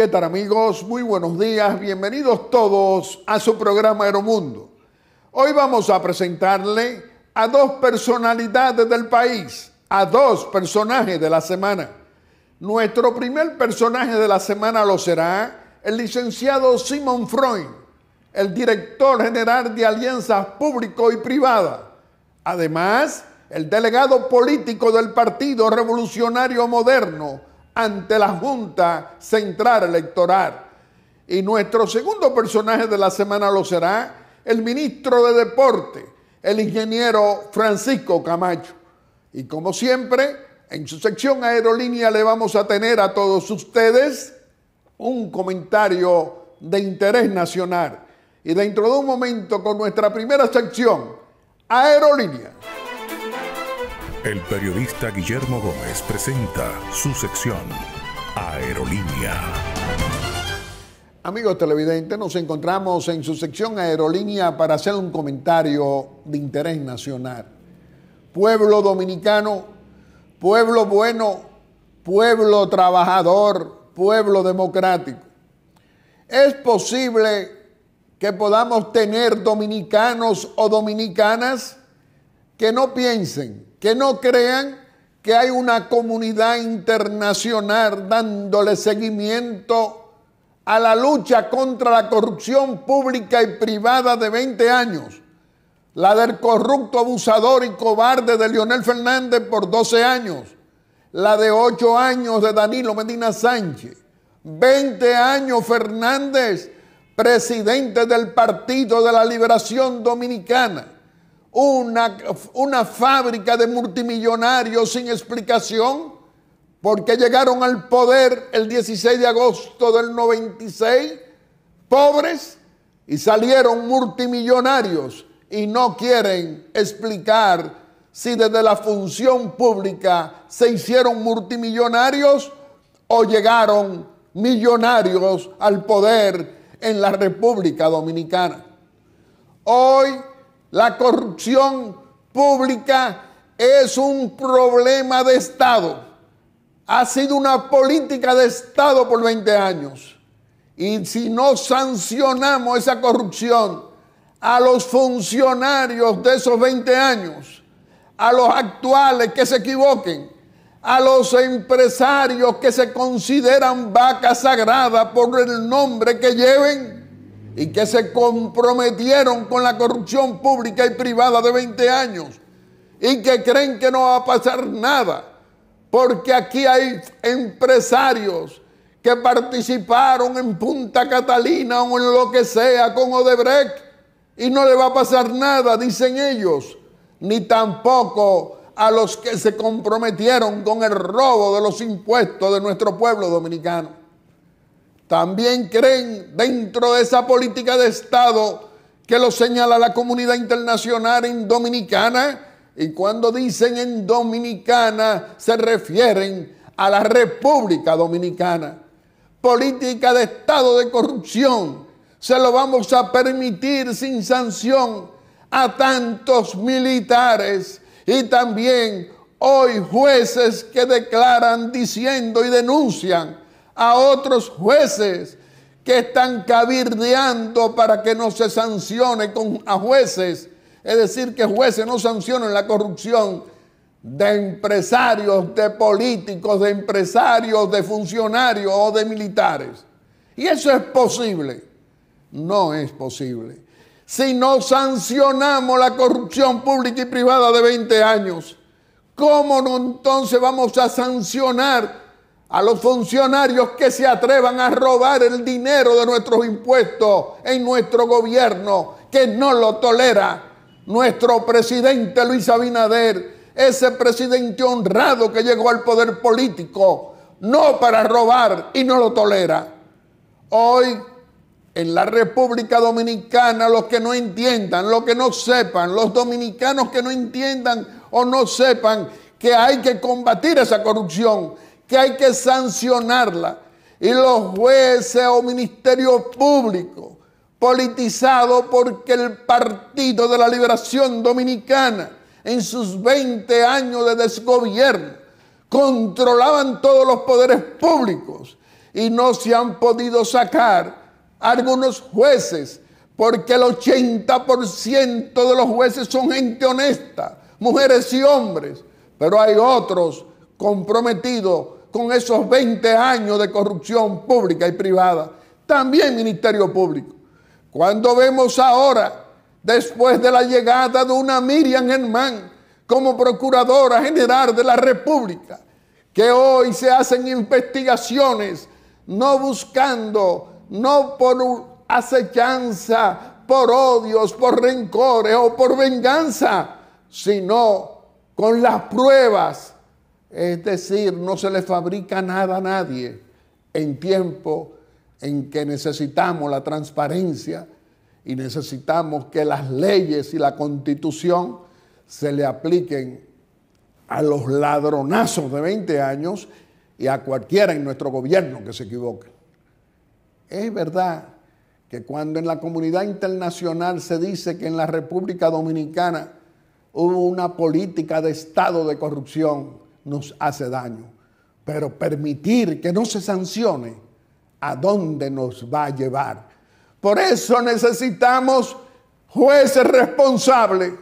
¿Qué tal amigos? Muy buenos días, bienvenidos todos a su programa Aeromundo. Hoy vamos a presentarle a dos personalidades del país, a dos personajes de la semana. Nuestro primer personaje de la semana lo será el licenciado Simon Freund, el director general de Alianzas Público y Privada. Además, el delegado político del Partido Revolucionario Moderno, ante la Junta Central Electoral. Y nuestro segundo personaje de la semana lo será el ministro de Deporte, el ingeniero Francisco Camacho. Y como siempre, en su sección aerolínea le vamos a tener a todos ustedes un comentario de interés nacional. Y dentro de un momento con nuestra primera sección, aerolínea. El periodista Guillermo Gómez presenta su sección Aerolínea. Amigos televidentes, nos encontramos en su sección Aerolínea para hacer un comentario de interés nacional. Pueblo dominicano, pueblo bueno, pueblo trabajador, pueblo democrático. Es posible que podamos tener dominicanos o dominicanas que no piensen que no crean que hay una comunidad internacional dándole seguimiento a la lucha contra la corrupción pública y privada de 20 años, la del corrupto abusador y cobarde de Leonel Fernández por 12 años, la de 8 años de Danilo Medina Sánchez, 20 años Fernández, presidente del Partido de la Liberación Dominicana, una, una fábrica de multimillonarios sin explicación, porque llegaron al poder el 16 de agosto del 96, pobres, y salieron multimillonarios y no quieren explicar si desde la función pública se hicieron multimillonarios o llegaron millonarios al poder en la República Dominicana. Hoy la corrupción pública es un problema de Estado. Ha sido una política de Estado por 20 años. Y si no sancionamos esa corrupción a los funcionarios de esos 20 años, a los actuales que se equivoquen, a los empresarios que se consideran vacas sagradas por el nombre que lleven, y que se comprometieron con la corrupción pública y privada de 20 años y que creen que no va a pasar nada, porque aquí hay empresarios que participaron en Punta Catalina o en lo que sea con Odebrecht y no le va a pasar nada, dicen ellos, ni tampoco a los que se comprometieron con el robo de los impuestos de nuestro pueblo dominicano también creen dentro de esa política de Estado que lo señala la comunidad internacional en Dominicana. Y cuando dicen en Dominicana se refieren a la República Dominicana. Política de Estado de corrupción. Se lo vamos a permitir sin sanción a tantos militares y también hoy jueces que declaran diciendo y denuncian a otros jueces que están cabirdeando para que no se sancione con, a jueces. Es decir, que jueces no sancionen la corrupción de empresarios, de políticos, de empresarios, de funcionarios o de militares. Y eso es posible. No es posible. Si no sancionamos la corrupción pública y privada de 20 años, ¿cómo no entonces vamos a sancionar a los funcionarios que se atrevan a robar el dinero de nuestros impuestos en nuestro gobierno, que no lo tolera. Nuestro presidente Luis Abinader, ese presidente honrado que llegó al poder político, no para robar y no lo tolera. Hoy en la República Dominicana, los que no entiendan, los que no sepan, los dominicanos que no entiendan o no sepan que hay que combatir esa corrupción, que hay que sancionarla. Y los jueces o ministerio público politizado porque el Partido de la Liberación Dominicana en sus 20 años de desgobierno controlaban todos los poderes públicos y no se han podido sacar algunos jueces porque el 80% de los jueces son gente honesta, mujeres y hombres, pero hay otros comprometidos con esos 20 años de corrupción pública y privada, también Ministerio Público. Cuando vemos ahora, después de la llegada de una Miriam Germán como Procuradora General de la República, que hoy se hacen investigaciones, no buscando, no por acechanza, por odios, por rencores o por venganza, sino con las pruebas es decir, no se le fabrica nada a nadie en tiempo en que necesitamos la transparencia y necesitamos que las leyes y la constitución se le apliquen a los ladronazos de 20 años y a cualquiera en nuestro gobierno que se equivoque. Es verdad que cuando en la comunidad internacional se dice que en la República Dominicana hubo una política de estado de corrupción, nos hace daño. Pero permitir que no se sancione, ¿a dónde nos va a llevar? Por eso necesitamos jueces responsables,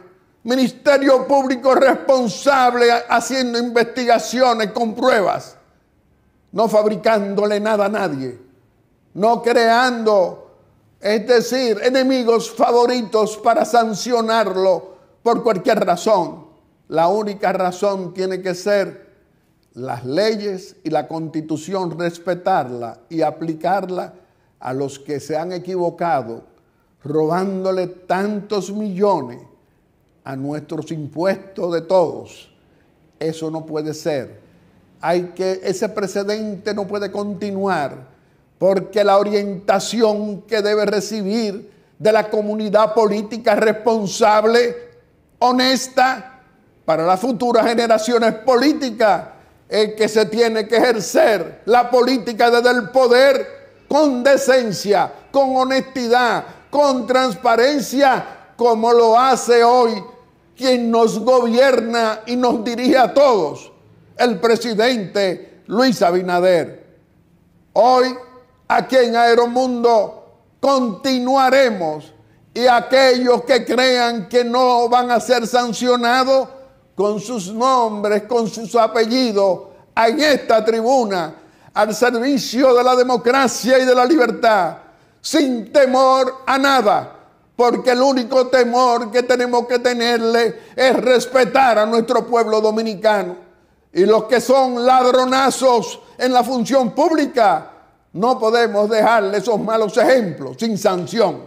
ministerio público responsable haciendo investigaciones con pruebas, no fabricándole nada a nadie, no creando, es decir, enemigos favoritos para sancionarlo por cualquier razón la única razón tiene que ser las leyes y la constitución, respetarla y aplicarla a los que se han equivocado, robándole tantos millones a nuestros impuestos de todos. Eso no puede ser. Hay que ese precedente no puede continuar porque la orientación que debe recibir de la comunidad política responsable, honesta, para las futuras generaciones políticas es que se tiene que ejercer la política desde el poder con decencia, con honestidad, con transparencia, como lo hace hoy quien nos gobierna y nos dirige a todos, el presidente Luis Abinader. Hoy, aquí en Aeromundo, continuaremos y aquellos que crean que no van a ser sancionados, con sus nombres, con sus apellidos, en esta tribuna, al servicio de la democracia y de la libertad, sin temor a nada, porque el único temor que tenemos que tenerle es respetar a nuestro pueblo dominicano. Y los que son ladronazos en la función pública, no podemos dejarle esos malos ejemplos sin sanción.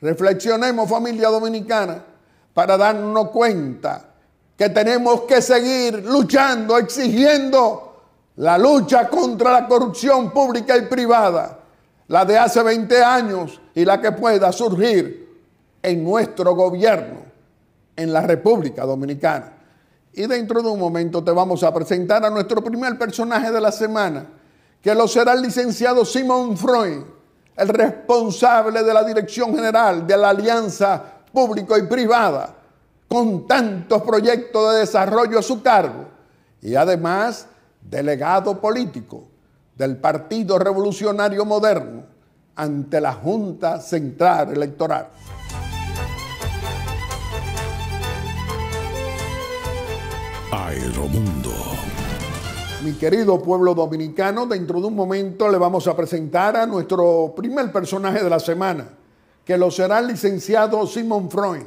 Reflexionemos familia dominicana para darnos cuenta que tenemos que seguir luchando, exigiendo la lucha contra la corrupción pública y privada, la de hace 20 años y la que pueda surgir en nuestro gobierno, en la República Dominicana. Y dentro de un momento te vamos a presentar a nuestro primer personaje de la semana, que lo será el licenciado Simón Freud, el responsable de la Dirección General de la Alianza Público y Privada con tantos proyectos de desarrollo a su cargo y además delegado político del Partido Revolucionario Moderno ante la Junta Central Electoral. Aeromundo. Mi querido pueblo dominicano, dentro de un momento le vamos a presentar a nuestro primer personaje de la semana, que lo será el licenciado Simon Freund,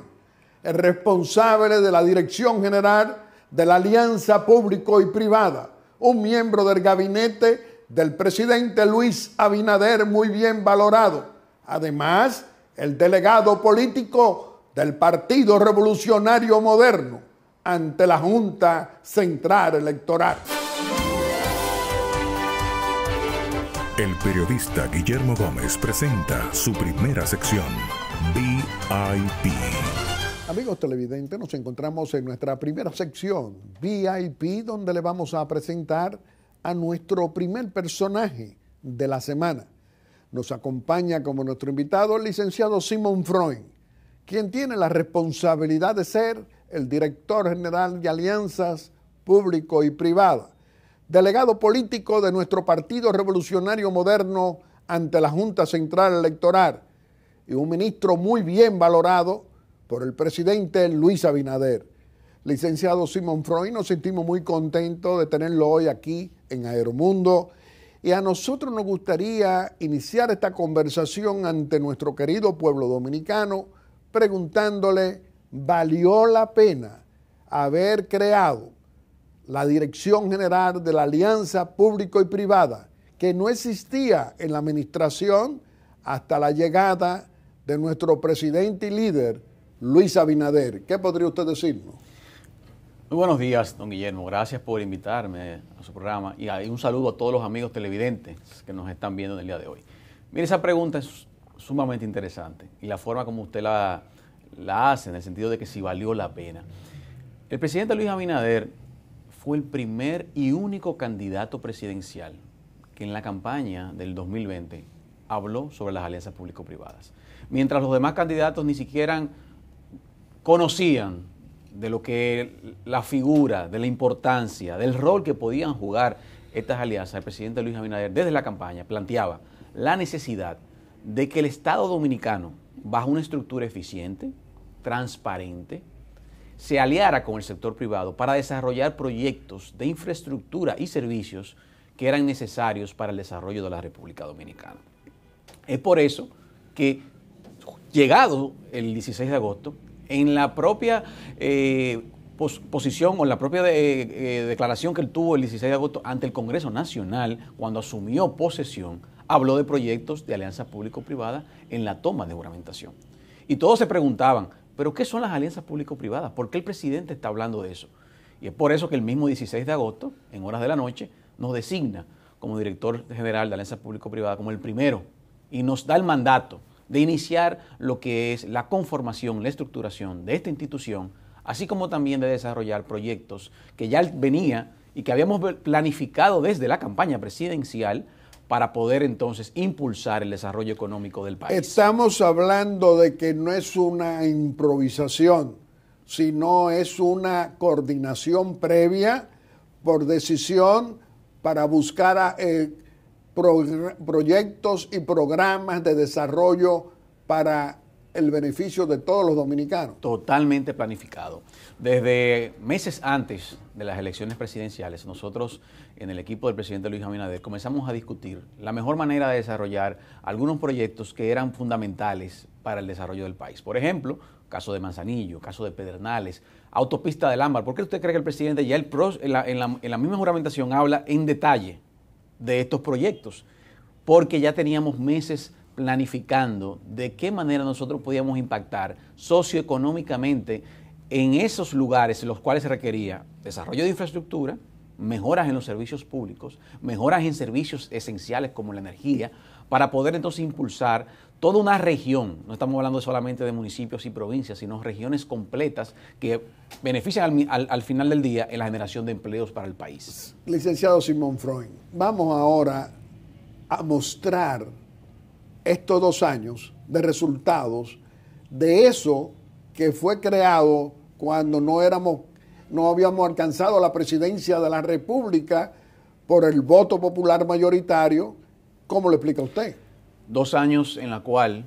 el responsable de la Dirección General de la Alianza Público y Privada, un miembro del gabinete del presidente Luis Abinader muy bien valorado. Además, el delegado político del Partido Revolucionario Moderno ante la Junta Central Electoral. El periodista Guillermo Gómez presenta su primera sección, VIP. Amigos televidentes, nos encontramos en nuestra primera sección, VIP, donde le vamos a presentar a nuestro primer personaje de la semana. Nos acompaña como nuestro invitado el licenciado Simon Freund, quien tiene la responsabilidad de ser el director general de alianzas público y privada, delegado político de nuestro Partido Revolucionario Moderno ante la Junta Central Electoral y un ministro muy bien valorado por el presidente Luis Abinader. Licenciado Simón Freud, nos sentimos muy contentos de tenerlo hoy aquí en Aeromundo. Y a nosotros nos gustaría iniciar esta conversación ante nuestro querido pueblo dominicano preguntándole, ¿valió la pena haber creado la Dirección General de la Alianza Público y Privada, que no existía en la administración hasta la llegada de nuestro presidente y líder, Luis Abinader. ¿Qué podría usted decirnos? Muy buenos días, don Guillermo. Gracias por invitarme a su programa y un saludo a todos los amigos televidentes que nos están viendo en el día de hoy. Mire, esa pregunta es sumamente interesante y la forma como usted la, la hace, en el sentido de que si valió la pena. El presidente Luis Abinader fue el primer y único candidato presidencial que en la campaña del 2020 habló sobre las alianzas público-privadas. Mientras los demás candidatos ni siquiera conocían de lo que la figura, de la importancia, del rol que podían jugar estas alianzas, el presidente Luis Abinader desde la campaña planteaba la necesidad de que el Estado dominicano, bajo una estructura eficiente, transparente, se aliara con el sector privado para desarrollar proyectos de infraestructura y servicios que eran necesarios para el desarrollo de la República Dominicana. Es por eso que, llegado el 16 de agosto, en la propia eh, posición o en la propia eh, eh, declaración que él tuvo el 16 de agosto ante el Congreso Nacional, cuando asumió posesión, habló de proyectos de alianza público-privada en la toma de juramentación. Y todos se preguntaban, ¿pero qué son las alianzas público-privadas? ¿Por qué el presidente está hablando de eso? Y es por eso que el mismo 16 de agosto, en horas de la noche, nos designa como director general de Alianza Público-Privada, como el primero, y nos da el mandato de iniciar lo que es la conformación, la estructuración de esta institución, así como también de desarrollar proyectos que ya venía y que habíamos planificado desde la campaña presidencial para poder entonces impulsar el desarrollo económico del país. Estamos hablando de que no es una improvisación, sino es una coordinación previa por decisión para buscar eh, proyectos y programas de desarrollo para el beneficio de todos los dominicanos. Totalmente planificado. Desde meses antes de las elecciones presidenciales, nosotros en el equipo del presidente Luis Abinader comenzamos a discutir la mejor manera de desarrollar algunos proyectos que eran fundamentales para el desarrollo del país. Por ejemplo, caso de Manzanillo, caso de Pedernales, autopista del Ámbar. ¿Por qué usted cree que el presidente ya el pros, en, la, en la misma juramentación habla en detalle de estos proyectos, porque ya teníamos meses planificando de qué manera nosotros podíamos impactar socioeconómicamente en esos lugares en los cuales se requería desarrollo de infraestructura, mejoras en los servicios públicos, mejoras en servicios esenciales como la energía, para poder entonces impulsar toda una región, no estamos hablando solamente de municipios y provincias, sino regiones completas que benefician al, final del día en la generación de empleos para el país. Licenciado Simón Freud, vamos ahora a mostrar estos dos años de resultados de eso que fue creado cuando no éramos, no habíamos alcanzado la presidencia de la República por el voto popular mayoritario, ¿cómo lo explica usted? Dos años en la cual,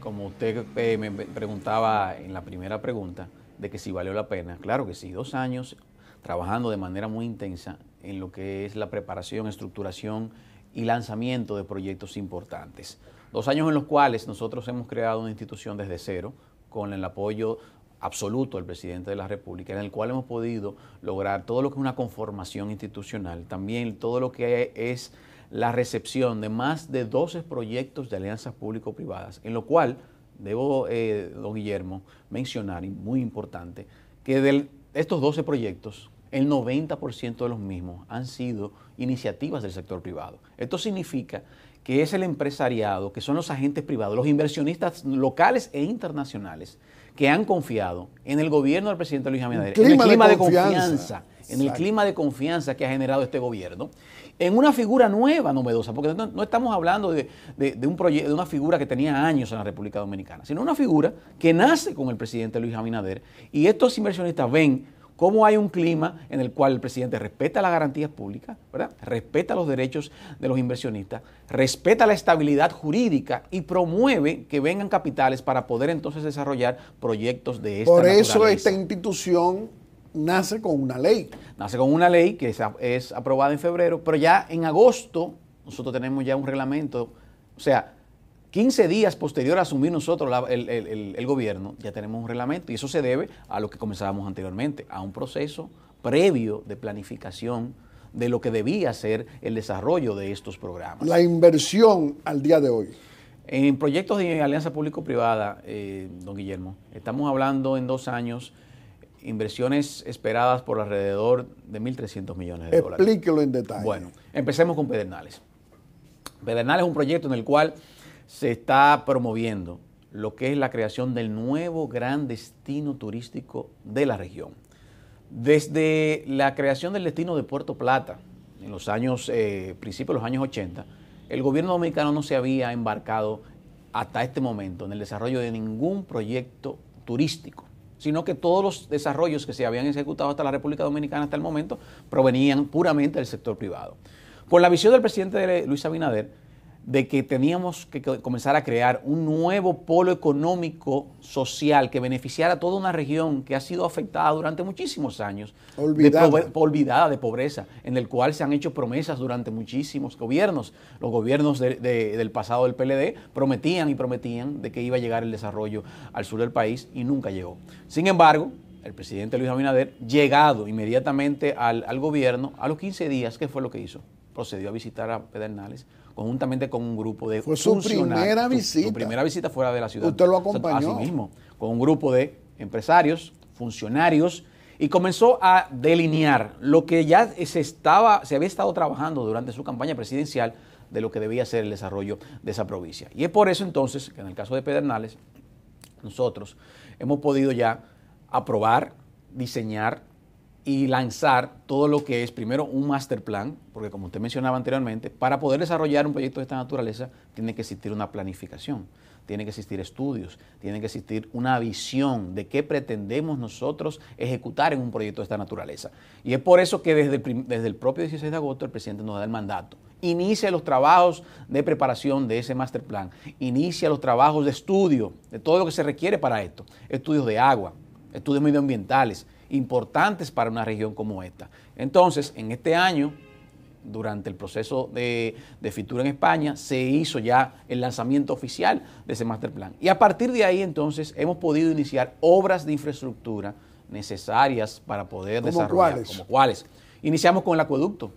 como usted eh, me preguntaba en la primera pregunta, de que si valió la pena. Claro que sí, dos años trabajando de manera muy intensa en lo que es la preparación, estructuración y lanzamiento de proyectos importantes. Dos años en los cuales nosotros hemos creado una institución desde cero, con el apoyo absoluto del presidente de la República, en el cual hemos podido lograr todo lo que es una conformación institucional, también todo lo que es la recepción de más de 12 proyectos de alianzas público-privadas, en lo cual debo, eh, don Guillermo, mencionar, y muy importante, que de estos 12 proyectos, el 90% de los mismos han sido iniciativas del sector privado. Esto significa que es el empresariado, que son los agentes privados, los inversionistas locales e internacionales que han confiado en el gobierno del presidente Luis Abinader, el clima de, en el clima de confianza que ha generado este gobierno en una figura nueva, novedosa, porque no, estamos hablando de, de, de una figura que tenía años en la República Dominicana, sino una figura que nace con el presidente Luis Abinader y estos inversionistas ven cómo hay un clima en el cual el presidente respeta las garantías públicas, ¿verdad? respeta los derechos de los inversionistas, respeta la estabilidad jurídica y promueve que vengan capitales para poder entonces desarrollar proyectos de esta Por eso esta institución nace con una ley. Nace con una ley que es, aprobada en febrero, pero ya en agosto nosotros tenemos ya un reglamento, o sea, 15 días posterior a asumir nosotros el, gobierno, ya tenemos un reglamento y eso se debe a lo que comenzábamos anteriormente, a un proceso previo de planificación de lo que debía ser el desarrollo de estos programas. La inversión al día de hoy. En proyectos de alianza público-privada, eh, don Guillermo, estamos hablando en dos años inversiones esperadas por alrededor de 1.300 millones de dólares. Explíquelo en detalle. Bueno, empecemos con Pedernales. Pedernales es un proyecto en el cual se está promoviendo lo que es la creación del nuevo gran destino turístico de la región. Desde la creación del destino de Puerto Plata, en los años, eh, principios de los años 80, el gobierno dominicano no se había embarcado hasta este momento en el desarrollo de ningún proyecto turístico sino que todos los desarrollos que se habían ejecutado hasta la República Dominicana hasta el momento provenían puramente del sector privado. Con la visión del presidente Luis Abinader, de que teníamos que comenzar a crear un nuevo polo económico social que beneficiara a toda una región que ha sido afectada durante muchísimos años, olvidada. De olvidada de pobreza, en el cual se han hecho promesas durante muchísimos gobiernos. Los gobiernos del pasado del PLD prometían y prometían de que iba a llegar el desarrollo al sur del país y nunca llegó. Sin embargo, el presidente Luis Abinader, llegado inmediatamente al, al gobierno, a los 15 días, ¿qué fue lo que hizo? Procedió a visitar a Pedernales conjuntamente con un grupo de Fue su primera visita. fuera de la ciudad. Usted lo acompañó. mismo, con un grupo de empresarios, funcionarios, y comenzó a delinear lo que ya se, estaba, se había estado trabajando durante su campaña presidencial de lo que debía ser el desarrollo de esa provincia. Y es por eso entonces que en el caso de Pedernales, nosotros hemos podido ya aprobar, diseñar, y lanzar todo lo que es, primero, un master plan, porque como usted mencionaba anteriormente, para poder desarrollar un proyecto de esta naturaleza tiene que existir una planificación, tiene que existir estudios, tiene que existir una visión de qué pretendemos nosotros ejecutar en un proyecto de esta naturaleza. Y es por eso que desde el, desde el propio 16 de agosto el presidente nos da el mandato. Inicia los trabajos de preparación de ese master plan, inicia los trabajos de estudio, de todo lo que se requiere para esto, estudios de agua, estudios medioambientales, importantes para una región como esta. Entonces, en este año, durante el proceso de, de, Fitura en España, se hizo ya el lanzamiento oficial de ese master plan. Y a partir de ahí, entonces, hemos podido iniciar obras de infraestructura necesarias para poder desarrollar. Cuáles? ¿Como cuáles? Iniciamos con el acueducto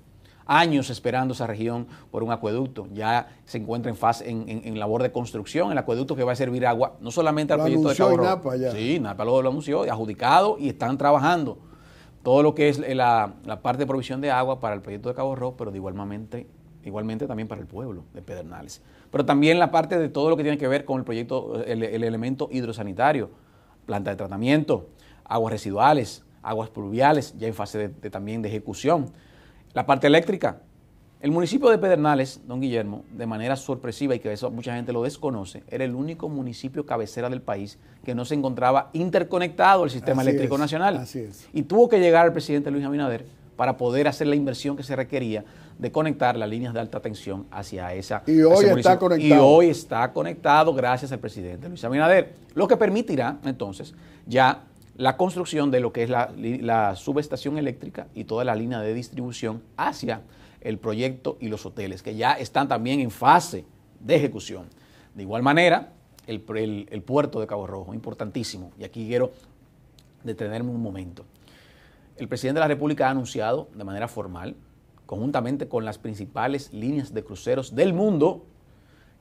años esperando esa región por un acueducto. Ya se encuentra en, fase, en, labor de construcción, el acueducto que va a servir agua, no solamente al proyecto de Cabo Napa Sí, Napa lo, anunció, adjudicado y están trabajando todo lo que es eh, la, parte de provisión de agua para el proyecto de Cabo Rojo, pero igualmente, igualmente también para el pueblo de Pedernales. Pero también la parte de todo lo que tiene que ver con el proyecto, el, elemento hidrosanitario, planta de tratamiento, aguas residuales, aguas pluviales, ya en fase de, también de ejecución la parte eléctrica. El municipio de Pedernales, don Guillermo, de manera sorpresiva y que eso mucha gente lo desconoce, era el único municipio cabecera del país que no se encontraba interconectado al sistema eléctrico nacional. Así es. Y tuvo que llegar el presidente Luis Abinader para poder hacer la inversión que se requería de conectar las líneas de alta tensión hacia esa. Y hoy está conectado. Y hoy está conectado gracias al presidente Luis Abinader, lo que permitirá entonces ya la construcción de lo que es la, subestación eléctrica y toda la línea de distribución hacia el proyecto y los hoteles, que ya están también en fase de ejecución. De igual manera, el, el puerto de Cabo Rojo, importantísimo, y aquí quiero detenerme un momento. El presidente de la República ha anunciado de manera formal, conjuntamente con las principales líneas de cruceros del mundo,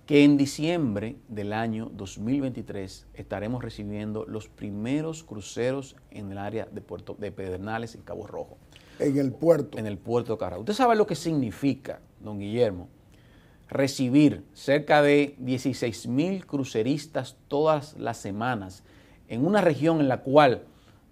que en diciembre del año 2023 estaremos recibiendo los primeros cruceros en el área de, Puerto, de Pedernales en Cabo Rojo. En el puerto. En el puerto de Usted sabe lo que significa, don Guillermo, recibir cerca de 16 mil cruceristas todas las semanas en una región en la cual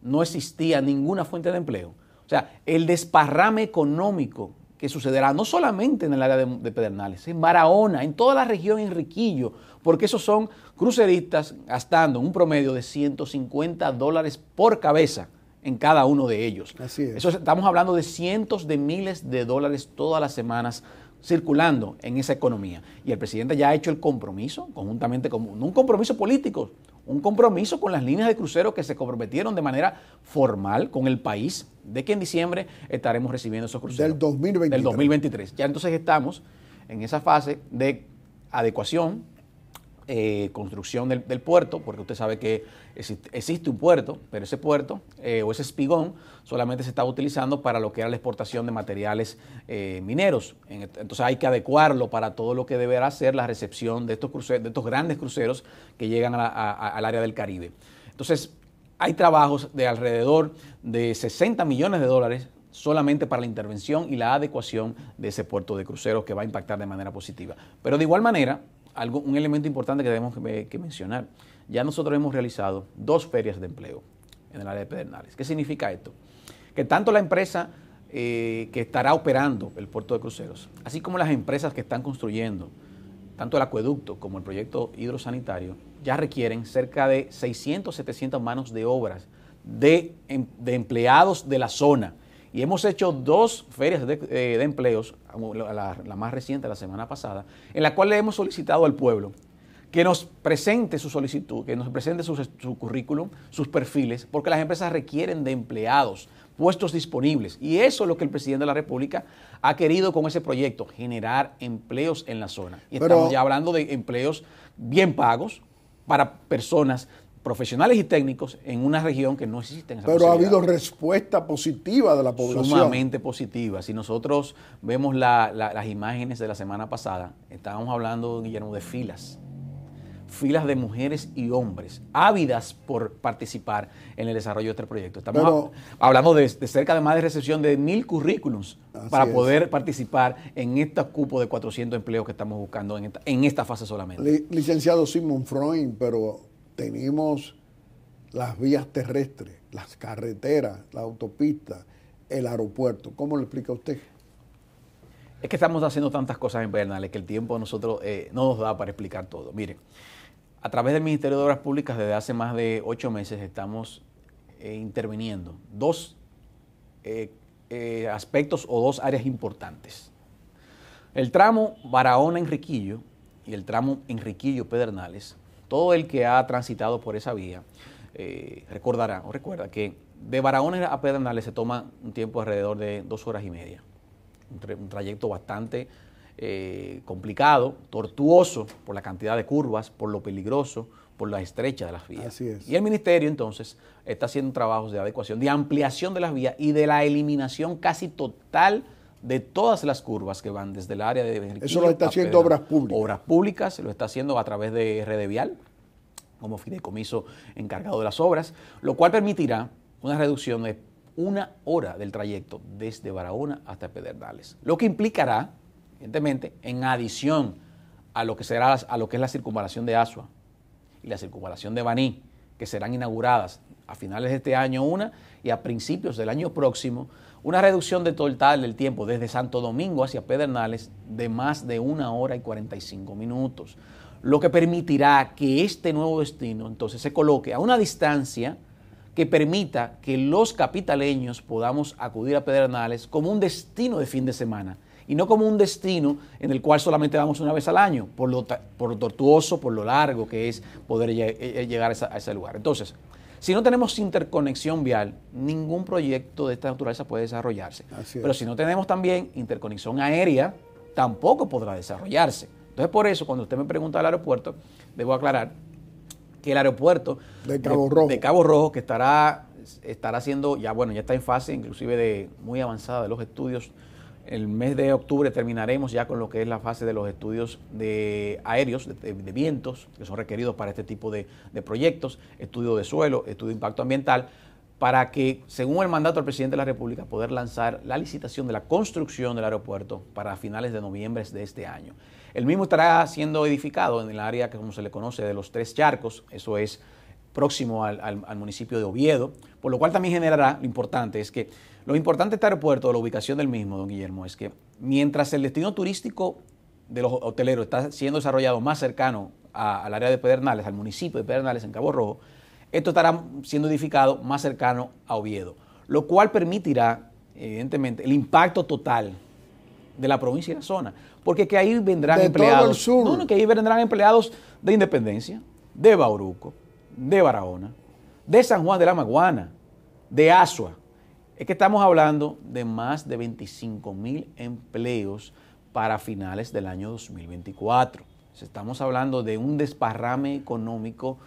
no existía ninguna fuente de empleo. O sea, el desparrame económico que sucederá no solamente en el área de, Pedernales, en Barahona, en toda la región, en Riquillo, porque esos son cruceristas gastando un promedio de 150 dólares por cabeza en cada uno de ellos. Así Eso, estamos hablando de cientos de miles de dólares todas las semanas circulando en esa economía. Y el presidente ya ha hecho el compromiso, conjuntamente con un compromiso político, un compromiso con las líneas de crucero que se comprometieron de manera formal con el país de que en diciembre estaremos recibiendo esos cruceros. Del 2023. Del 2023. Ya entonces estamos en esa fase de adecuación, eh, construcción del, puerto, porque usted sabe que existe, un puerto, pero ese puerto eh, o ese espigón solamente se estaba utilizando para lo que era la exportación de materiales eh, mineros. Entonces hay que adecuarlo para todo lo que deberá ser la recepción de estos, cruceros, de estos grandes cruceros que llegan al área del Caribe. Entonces hay trabajos de alrededor de 60 millones de dólares solamente para la intervención y la adecuación de ese puerto de cruceros que va a impactar de manera positiva. Pero de igual manera, algo, un elemento importante que debemos eh, que, mencionar. Ya nosotros hemos realizado dos ferias de empleo en el área de Pedernales. ¿Qué significa esto? Que tanto la empresa eh, que estará operando el puerto de cruceros, así como las empresas que están construyendo tanto el acueducto como el proyecto hidrosanitario, ya requieren cerca de 600, 700 manos de obras em, de empleados de la zona y hemos hecho dos ferias de, eh, empleos, la, más reciente, la semana pasada, en la cual le hemos solicitado al pueblo que nos presente su solicitud, que nos presente su, currículum, sus perfiles, porque las empresas requieren de empleados, puestos disponibles. Y eso es lo que el presidente de la República ha querido con ese proyecto, generar empleos en la zona. Y estamos ya hablando de empleos bien pagos para personas profesionales y técnicos en una región que no existen. Pero ha habido respuesta positiva de la población. Sumamente positiva. Si nosotros vemos las imágenes de la semana pasada, estábamos hablando, Guillermo, de filas. Filas de mujeres y hombres ávidas por participar en el desarrollo de este proyecto. Estamos hablando de, cerca de más de recepción de mil currículums para poder participar en este cupo de 400 empleos que estamos buscando en esta, fase solamente. Licenciado Simon Freund, pero tenemos las vías terrestres, las carreteras, la autopista, el aeropuerto. ¿Cómo lo explica usted? Es que estamos haciendo tantas cosas en Pedernales que el tiempo a nosotros eh, no nos da para explicar todo. Mire, a través del Ministerio de Obras Públicas desde hace más de ocho meses estamos eh, interviniendo dos eh, aspectos o dos áreas importantes. El tramo Barahona-Enriquillo y el tramo Enriquillo-Pedernales todo el que ha transitado por esa vía eh, recordará o recuerda que de Barahona a Pedernales se toma un tiempo alrededor de dos horas y media. Un, trayecto bastante eh, complicado, tortuoso por la cantidad de curvas, por lo peligroso, por la estrecha de las vías. Y el ministerio entonces está haciendo trabajos de adecuación, de ampliación de las vías y de la eliminación casi total de todas las curvas que van desde el área de Pedernales. Eso lo está haciendo Obras Públicas. Obras Públicas, lo está haciendo a través de Red Vial, como fideicomiso encargado de las obras, lo cual permitirá una reducción de una hora del trayecto desde Barahona hasta Pedernales, lo que implicará, evidentemente, en adición a lo que, será, a lo que es la circunvalación de Asua y la circunvalación de Baní, que serán inauguradas a finales de este año una y a principios del año próximo, una reducción de total del tiempo desde Santo Domingo hacia Pedernales de más de una hora y 45 minutos, lo que permitirá que este nuevo destino entonces se coloque a una distancia que permita que los capitaleños podamos acudir a Pedernales como un destino de fin de semana y no como un destino en el cual solamente vamos una vez al año, por lo, por tortuoso, por lo largo que es poder eh, eh, llegar a, a ese lugar. Entonces, si no tenemos interconexión vial, ningún proyecto de esta naturaleza puede desarrollarse. Pero si no tenemos también interconexión aérea, tampoco podrá desarrollarse. Entonces, por eso, cuando usted me pregunta al aeropuerto, debo aclarar que el aeropuerto de Cabo Rojo, Cabo Rojo que estará, estará haciendo, ya bueno, ya está en fase inclusive de muy avanzada de los estudios el mes de octubre terminaremos ya con lo que es la fase de los estudios de aéreos, de, vientos, que son requeridos para este tipo de, proyectos, estudio de suelo, estudio de impacto ambiental, para que, según el mandato del presidente de la República, poder lanzar la licitación de la construcción del aeropuerto para finales de noviembre de este año. El mismo estará siendo edificado en el área que como se le conoce de los tres charcos, eso es próximo al, municipio de Oviedo, por lo cual también generará, lo importante es que, lo importante de este aeropuerto, la ubicación del mismo, don Guillermo, es que mientras el destino turístico de los hoteleros está siendo desarrollado más cercano al área de Pedernales, al municipio de Pedernales en Cabo Rojo, esto estará siendo edificado más cercano a Oviedo, lo cual permitirá, evidentemente, el impacto total de la provincia y la zona, porque que ahí vendrán empleados, No, que ahí vendrán empleados de Independencia, de Bauruco, de Barahona, de San Juan de la Maguana, de Asua. Es que estamos hablando de más de 25 mil empleos para finales del año 2024. Estamos hablando de un desparrame económico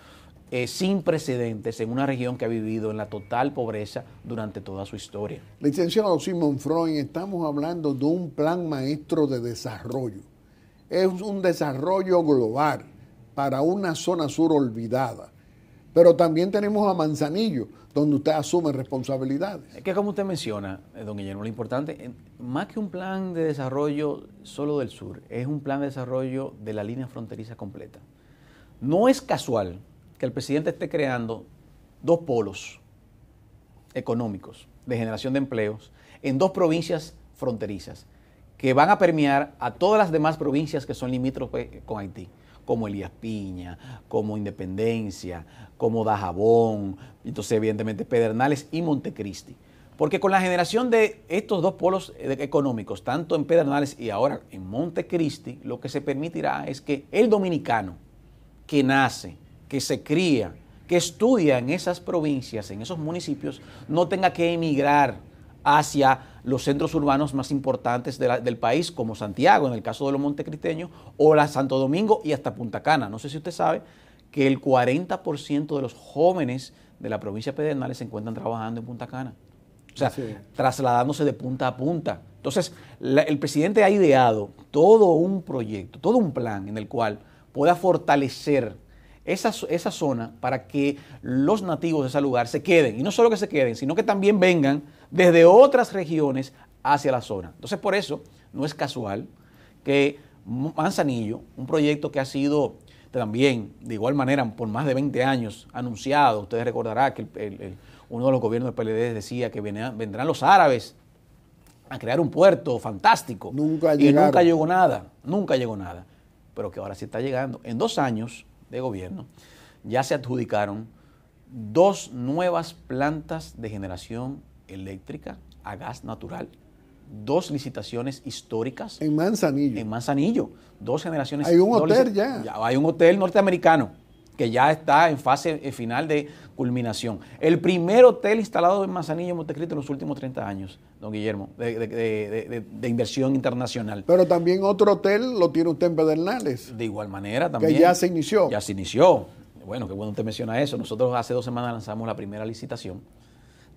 eh, sin precedentes en una región que ha vivido en la total pobreza durante toda su historia. Licenciado Simon Freud, estamos hablando de un plan maestro de desarrollo. Es un desarrollo global para una zona sur olvidada pero también tenemos a Manzanillo, donde usted asume responsabilidades. Es que como usted menciona, eh, don Guillermo, lo importante, eh, más que un plan de desarrollo solo del sur, es un plan de desarrollo de la línea fronteriza completa. No es casual que el presidente esté creando dos polos económicos de generación de empleos en dos provincias fronterizas que van a permear a todas las demás provincias que son limítrofes con Haití como Elías Piña, como Independencia, como Dajabón, entonces evidentemente Pedernales y Montecristi. Porque con la generación de estos dos polos eh, económicos, tanto en Pedernales y ahora en Montecristi, lo que se permitirá es que el dominicano que nace, que se cría, que estudia en esas provincias, en esos municipios, no tenga que emigrar hacia los centros urbanos más importantes del país, como Santiago, en el caso de los montecristeños, o la Santo Domingo y hasta Punta Cana. No sé si usted sabe que el 40% de los jóvenes de la provincia Pedernales se encuentran trabajando en Punta Cana. O sea, trasladándose de punta a punta. Entonces, el presidente ha ideado todo un proyecto, todo un plan en el cual pueda fortalecer esa, esa, zona para que los nativos de ese lugar se queden. Y no solo que se queden, sino que también vengan desde otras regiones hacia la zona. Entonces, por eso no es casual que Manzanillo, un proyecto que ha sido también, de igual manera, por más de 20 años anunciado, ustedes recordarán que uno de los gobiernos del PLD decía que vendrán los árabes a crear un puerto fantástico. Nunca Y nunca llegó nada, nunca llegó nada. Pero que ahora sí está llegando. En dos años de gobierno ya se adjudicaron dos nuevas plantas de generación eléctrica a gas natural. Dos licitaciones históricas. En Manzanillo. En Manzanillo. Dos generaciones. Hay un hotel ya. Hay un hotel norteamericano que ya está en fase eh, final de culminación. El primer hotel instalado en Manzanillo, Montecristo, en los últimos 30 años, don Guillermo, de, inversión internacional. Pero también otro hotel lo tiene usted en Pedernales. De igual manera también. Que ya se inició. Ya se inició. Bueno, qué bueno usted menciona eso. Nosotros hace dos semanas lanzamos la primera licitación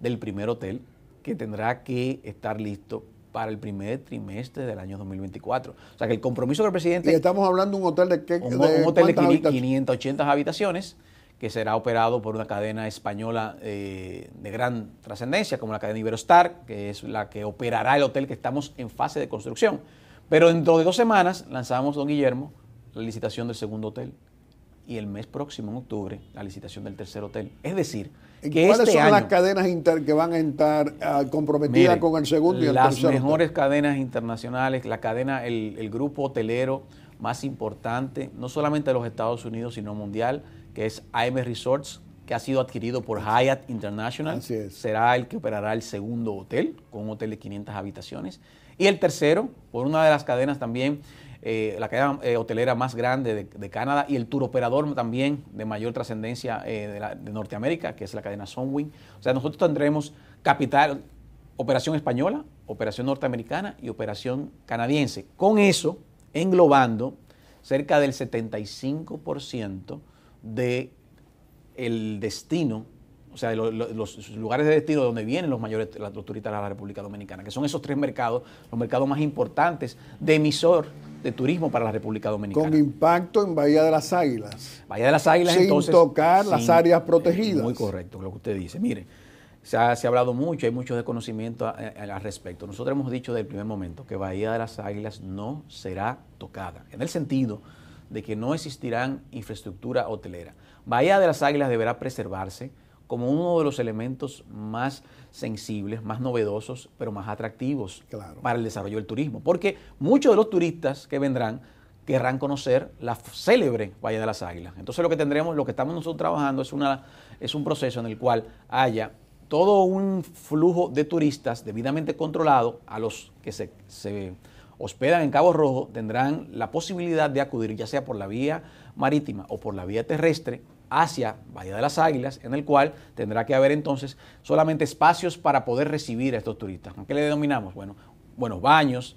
del primer hotel que tendrá que estar listo para el primer trimestre del año 2024. O sea que el compromiso del presidente... Y estamos hablando de un hotel de qué? Un, hotel de 580 habitaciones que será operado por una cadena española eh, de gran trascendencia, como la cadena Iberostar, que es la que operará el hotel que estamos en fase de construcción. Pero dentro de dos semanas lanzamos, don Guillermo, la licitación del segundo hotel, y el mes próximo, en octubre, la licitación del tercer hotel. Es decir, que ¿cuáles este son las cadenas que van a estar ah, comprometidas con el segundo y el tercer Las mejores cadenas internacionales, la cadena, el, grupo hotelero más importante, no solamente de los Estados Unidos, sino mundial, que es AM Resorts, que ha sido adquirido por Hyatt International. Será el que operará el segundo hotel, con un hotel de 500 habitaciones. Y el tercero, por una de las cadenas también eh, la cadena eh, hotelera más grande de, Canadá y el tour operador también de mayor trascendencia eh, de, Norteamérica, que es la cadena Sunwing. O sea, nosotros tendremos capital, operación española, operación norteamericana y operación canadiense. Con eso, englobando cerca del 75% de el destino o sea, los, los lugares de destino donde vienen los mayores las turistas de la República Dominicana, que son esos tres mercados, los mercados más importantes de emisor de turismo para la República Dominicana. Con impacto en Bahía de las Águilas. Bahía de las Águilas, sin tocar las áreas protegidas. Muy correcto lo que usted dice. Mire, se ha, hablado mucho, hay mucho desconocimiento al respecto. Nosotros hemos dicho desde el primer momento que Bahía de las Águilas no será tocada, en el sentido de que no existirán infraestructura hotelera. Bahía de las Águilas deberá preservarse como uno de los elementos más sensibles, más novedosos, pero más atractivos para el desarrollo del turismo. Porque muchos de los turistas que vendrán querrán conocer la célebre Valle de las Águilas. Entonces lo que tendremos, lo que estamos nosotros trabajando es, un proceso en el cual haya todo un flujo de turistas debidamente controlado a los que se, se hospedan en Cabo Rojo tendrán la posibilidad de acudir ya sea por la vía marítima o por la vía terrestre hacia Bahía de las Águilas, en el cual tendrá que haber entonces solamente espacios para poder recibir a estos turistas. aunque qué le denominamos? Bueno, buenos baños,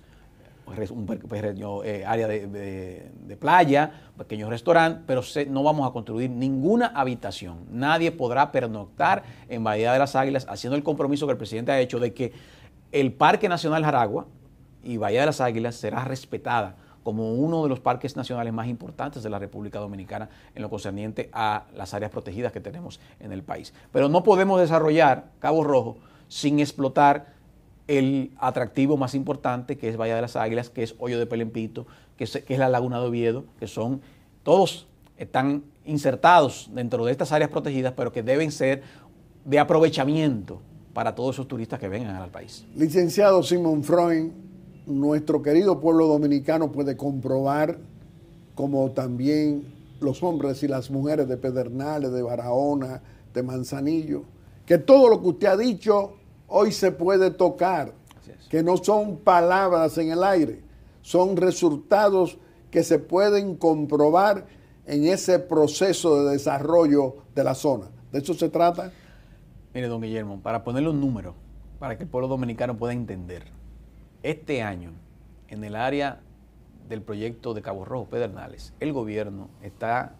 un pues, eh, área de, playa, pequeño restaurante, pero no vamos a construir ninguna habitación. Nadie podrá pernoctar en Bahía de las Águilas, haciendo el compromiso que el presidente ha hecho de que el Parque Nacional Jaragua y Bahía de las Águilas será respetada como uno de los parques nacionales más importantes de la República Dominicana en lo concerniente a las áreas protegidas que tenemos en el país. Pero no podemos desarrollar Cabo Rojo sin explotar el atractivo más importante que es Bahía de las Águilas, que es Hoyo de Pelempito, que es, la Laguna de Oviedo, que son todos están insertados dentro de estas áreas protegidas, pero que deben ser de aprovechamiento para todos esos turistas que vengan al país. Licenciado Simón Freund, nuestro querido pueblo dominicano puede comprobar como también los hombres y las mujeres de Pedernales, de Barahona, de Manzanillo, que todo lo que usted ha dicho hoy se puede tocar, que no son palabras en el aire, son resultados que se pueden comprobar en ese proceso de desarrollo de la zona. ¿De eso se trata? Mire, don Guillermo, para poner los números para que el pueblo dominicano pueda entender, este año, en el área del proyecto de Cabo Rojo Pedernales, el gobierno está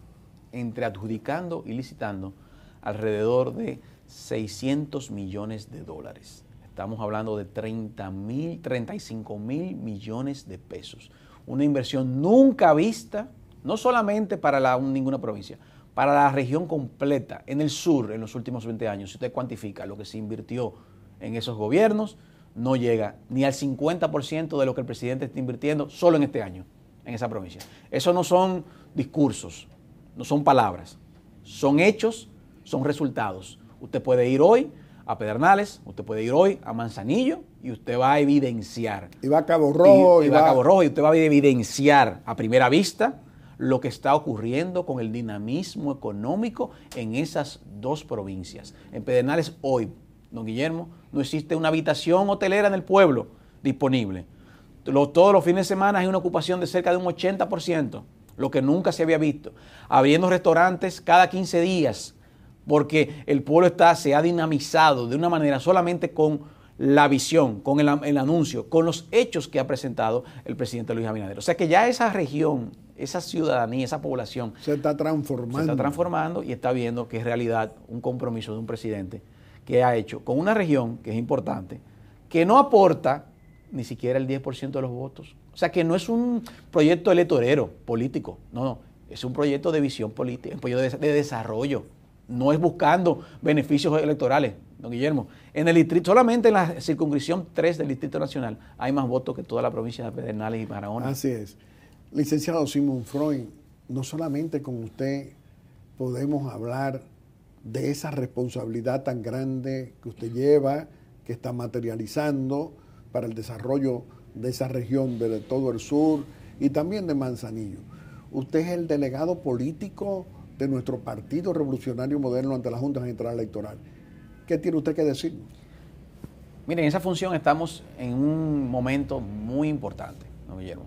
entre adjudicando y licitando alrededor de 600 millones de dólares. Estamos hablando de 30 mil, 35 mil millones de pesos. Una inversión nunca vista, no solamente para ninguna provincia, para la región completa, en el sur, en los últimos 20 años. Si usted cuantifica lo que se invirtió en esos gobiernos, no llega ni al 50% de lo que el presidente está invirtiendo solo en este año, en esa provincia. Eso no son discursos, no son palabras, son hechos, son resultados. Usted puede ir hoy a Pedernales, usted puede ir hoy a Manzanillo y usted va a evidenciar. Y va a Cabo Rojo. Y, y, va, a Cabo Rojo y usted va a evidenciar a primera vista lo que está ocurriendo con el dinamismo económico en esas dos provincias. En Pedernales hoy don Guillermo, no existe una habitación hotelera en el pueblo disponible. todos los fines de semana hay una ocupación de cerca de un 80%, lo que nunca se había visto. Abriendo restaurantes cada 15 días, porque el pueblo está, se ha dinamizado de una manera solamente con la visión, con el, el anuncio, con los hechos que ha presentado el presidente Luis Abinader. O sea que ya esa región, esa ciudadanía, esa población... Se está transformando. Se está transformando y está viendo que es realidad un compromiso de un presidente que ha hecho con una región, que es importante, que no aporta ni siquiera el 10% de los votos. O sea que no es un proyecto electorero político, no, no, es un proyecto de visión política, un proyecto de, desarrollo. No es buscando beneficios electorales, don Guillermo. En el distrito, solamente en la circunscripción 3 del Distrito Nacional hay más votos que toda la provincia de Pedernales y Barahona. Así es. Licenciado Simón Freud, no solamente con usted podemos hablar de esa responsabilidad tan grande que usted lleva, que está materializando para el desarrollo de esa región, de todo el sur y también de Manzanillo. Usted es el delegado político de nuestro Partido Revolucionario Moderno ante la Junta Central Electoral. ¿Qué tiene usted que decirnos? Miren, en esa función estamos en un momento muy importante, don Guillermo,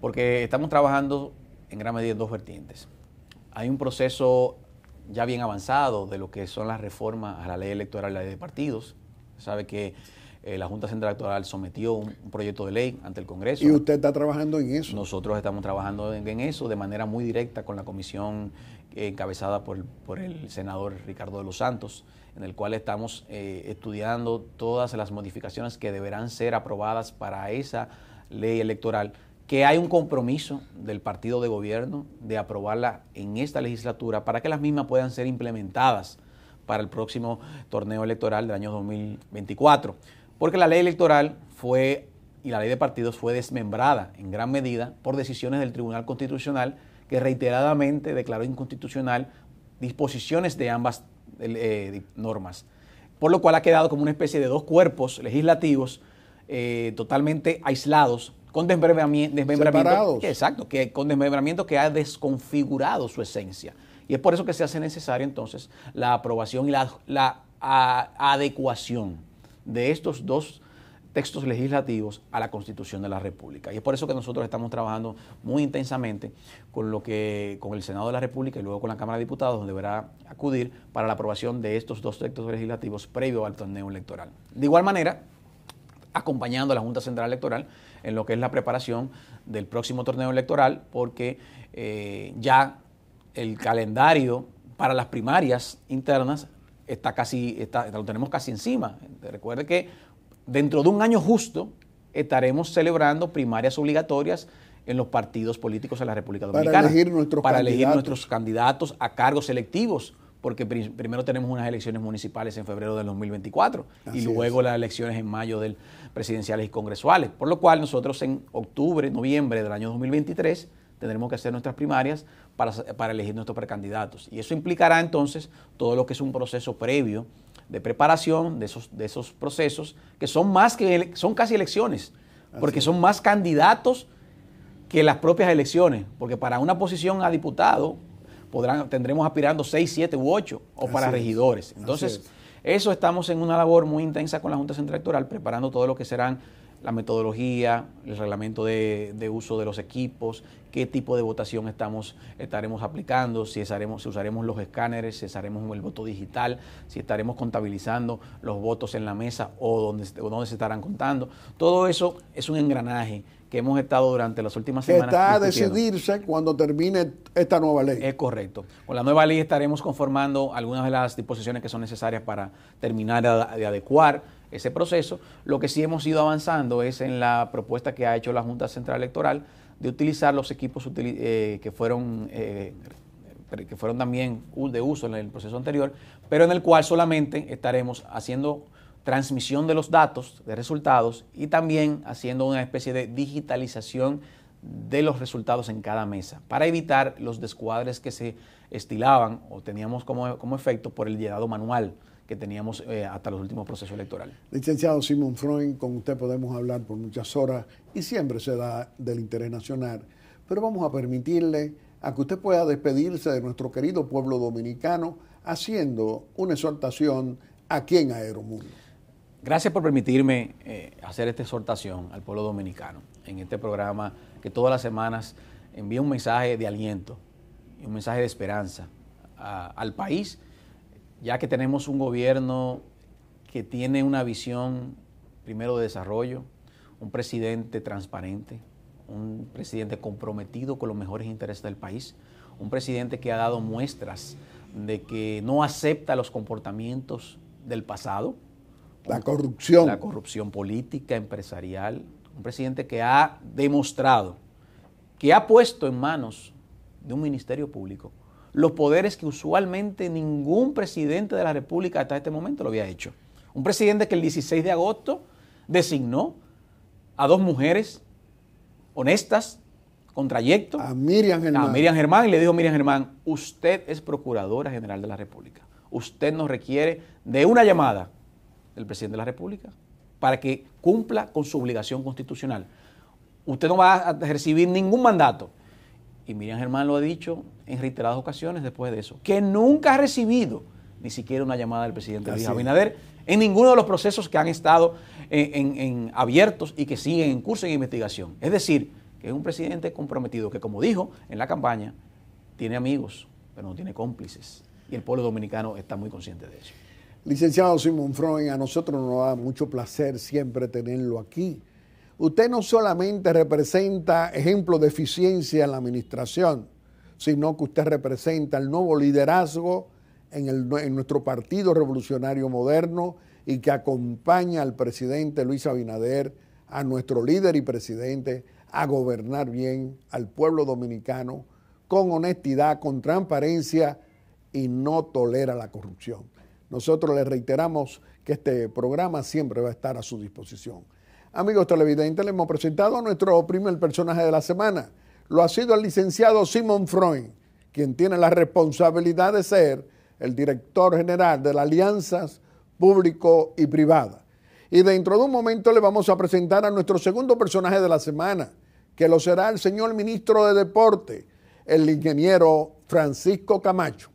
porque estamos trabajando en gran medida en dos vertientes. Hay un proceso ya bien avanzado de lo que son las reformas a la ley electoral la ley de partidos. Sabe que eh, la Junta Central Electoral sometió un, proyecto de ley ante el Congreso. ¿Y usted está trabajando en eso? Nosotros estamos trabajando en, eso de manera muy directa con la comisión eh, encabezada por, el senador Ricardo de los Santos, en el cual estamos eh, estudiando todas las modificaciones que deberán ser aprobadas para esa ley electoral que hay un compromiso del partido de gobierno de aprobarla en esta legislatura para que las mismas puedan ser implementadas para el próximo torneo electoral del año 2024. Porque la ley electoral fue y la ley de partidos fue desmembrada en gran medida por decisiones del Tribunal Constitucional que reiteradamente declaró inconstitucional disposiciones de ambas eh, normas. Por lo cual ha quedado como una especie de dos cuerpos legislativos eh, totalmente aislados con desmembramiento, exacto, que con desmembramiento que ha desconfigurado su esencia. Y es por eso que se hace necesario entonces la aprobación y la, adecuación de estos dos textos legislativos a la Constitución de la República. Y es por eso que nosotros estamos trabajando muy intensamente con lo que con el Senado de la República y luego con la Cámara de Diputados, donde deberá acudir para la aprobación de estos dos textos legislativos previo al torneo electoral. De igual manera, acompañando a la Junta Central Electoral en lo que es la preparación del próximo torneo electoral, porque eh, ya el calendario para las primarias internas está casi, está, lo tenemos casi encima. Recuerde que dentro de un año justo estaremos celebrando primarias obligatorias en los partidos políticos de la República Dominicana. Para elegir nuestros, candidatos. nuestros candidatos a cargos selectivos porque primero tenemos unas elecciones municipales en febrero del 2024 y luego las elecciones en mayo del presidenciales y congresuales, por lo cual nosotros en octubre, noviembre del año 2023 tendremos que hacer nuestras primarias para, elegir nuestros precandidatos. Y eso implicará entonces todo lo que es un proceso previo de preparación de esos, de esos procesos, que son más que, son casi elecciones, porque son más candidatos que las propias elecciones, porque para una posición a diputado tendremos aspirando 6, 7 u 8 o para regidores. Entonces, eso estamos en una labor muy intensa con la Junta Central Electoral, preparando todo lo que serán la metodología, el reglamento de, uso de los equipos, qué tipo de votación estamos, estaremos aplicando, si, usaremos los escáneres, si usaremos el voto digital, si estaremos contabilizando los votos en la mesa o dónde o donde se estarán contando. Todo eso es un engranaje que hemos estado durante las últimas semanas. Está a decidirse cuando termine esta nueva ley. Es correcto. Con la nueva ley estaremos conformando algunas de las disposiciones que son necesarias para terminar de adecuar ese proceso. Lo que sí hemos ido avanzando es en la propuesta que ha hecho la Junta Central Electoral de utilizar los equipos eh, que fueron eh, que fueron también de uso en el proceso anterior, pero en el cual solamente estaremos haciendo transmisión de los datos, de resultados, y también haciendo una especie de digitalización de los resultados en cada mesa, para evitar los descuadres que se estilaban o teníamos como, como efecto por el llegado manual que teníamos eh, hasta los últimos procesos electorales. Licenciado Simón Freund, con usted podemos hablar por muchas horas y siempre se da del interés nacional, pero vamos a permitirle a que usted pueda despedirse de nuestro querido pueblo dominicano haciendo una exhortación aquí en Aeromundo. Gracias por permitirme eh, hacer esta exhortación al pueblo dominicano en este programa que todas las semanas envía un mensaje de aliento y un mensaje de esperanza al país ya que tenemos un gobierno que tiene una visión primero de desarrollo, un presidente transparente, un presidente comprometido con los mejores intereses del país, un presidente que ha dado muestras de que no acepta los comportamientos del pasado. La corrupción. La corrupción política, empresarial. Un presidente que ha demostrado, que ha puesto en manos de un ministerio público los poderes que usualmente ningún presidente de la República hasta este momento lo había hecho. Un presidente que el 16 de agosto designó a dos mujeres honestas, con trayecto. A Miriam Germán. A Miriam Germán y le dijo, Miriam Germán, usted es Procuradora General de la República. Usted nos requiere de una llamada del presidente de la República para que cumpla con su obligación constitucional. Usted no va a recibir ningún mandato y Miriam Germán lo ha dicho en reiteradas ocasiones después de eso, que nunca ha recibido ni siquiera una llamada del presidente Luis Abinader en ninguno de los procesos que han estado en, abiertos y que siguen en curso en investigación. Es decir, que es un presidente comprometido que, como dijo en la campaña, tiene amigos, pero no tiene cómplices. Y el pueblo dominicano está muy consciente de eso. Licenciado Simón Freund, a nosotros nos da mucho placer siempre tenerlo aquí usted no solamente representa ejemplo de eficiencia en la administración, sino que usted representa el nuevo liderazgo en, nuestro Partido Revolucionario Moderno y que acompaña al presidente Luis Abinader, a nuestro líder y presidente, a gobernar bien al pueblo dominicano con honestidad, con transparencia y no tolera la corrupción. Nosotros le reiteramos que este programa siempre va a estar a su disposición. Amigos televidentes, le hemos presentado a nuestro primer personaje de la semana. Lo ha sido el licenciado Simon Freund, quien tiene la responsabilidad de ser el director general de las alianzas público y privada. Y dentro de un momento le vamos a presentar a nuestro segundo personaje de la semana, que lo será el señor ministro de Deporte, el ingeniero Francisco Camacho.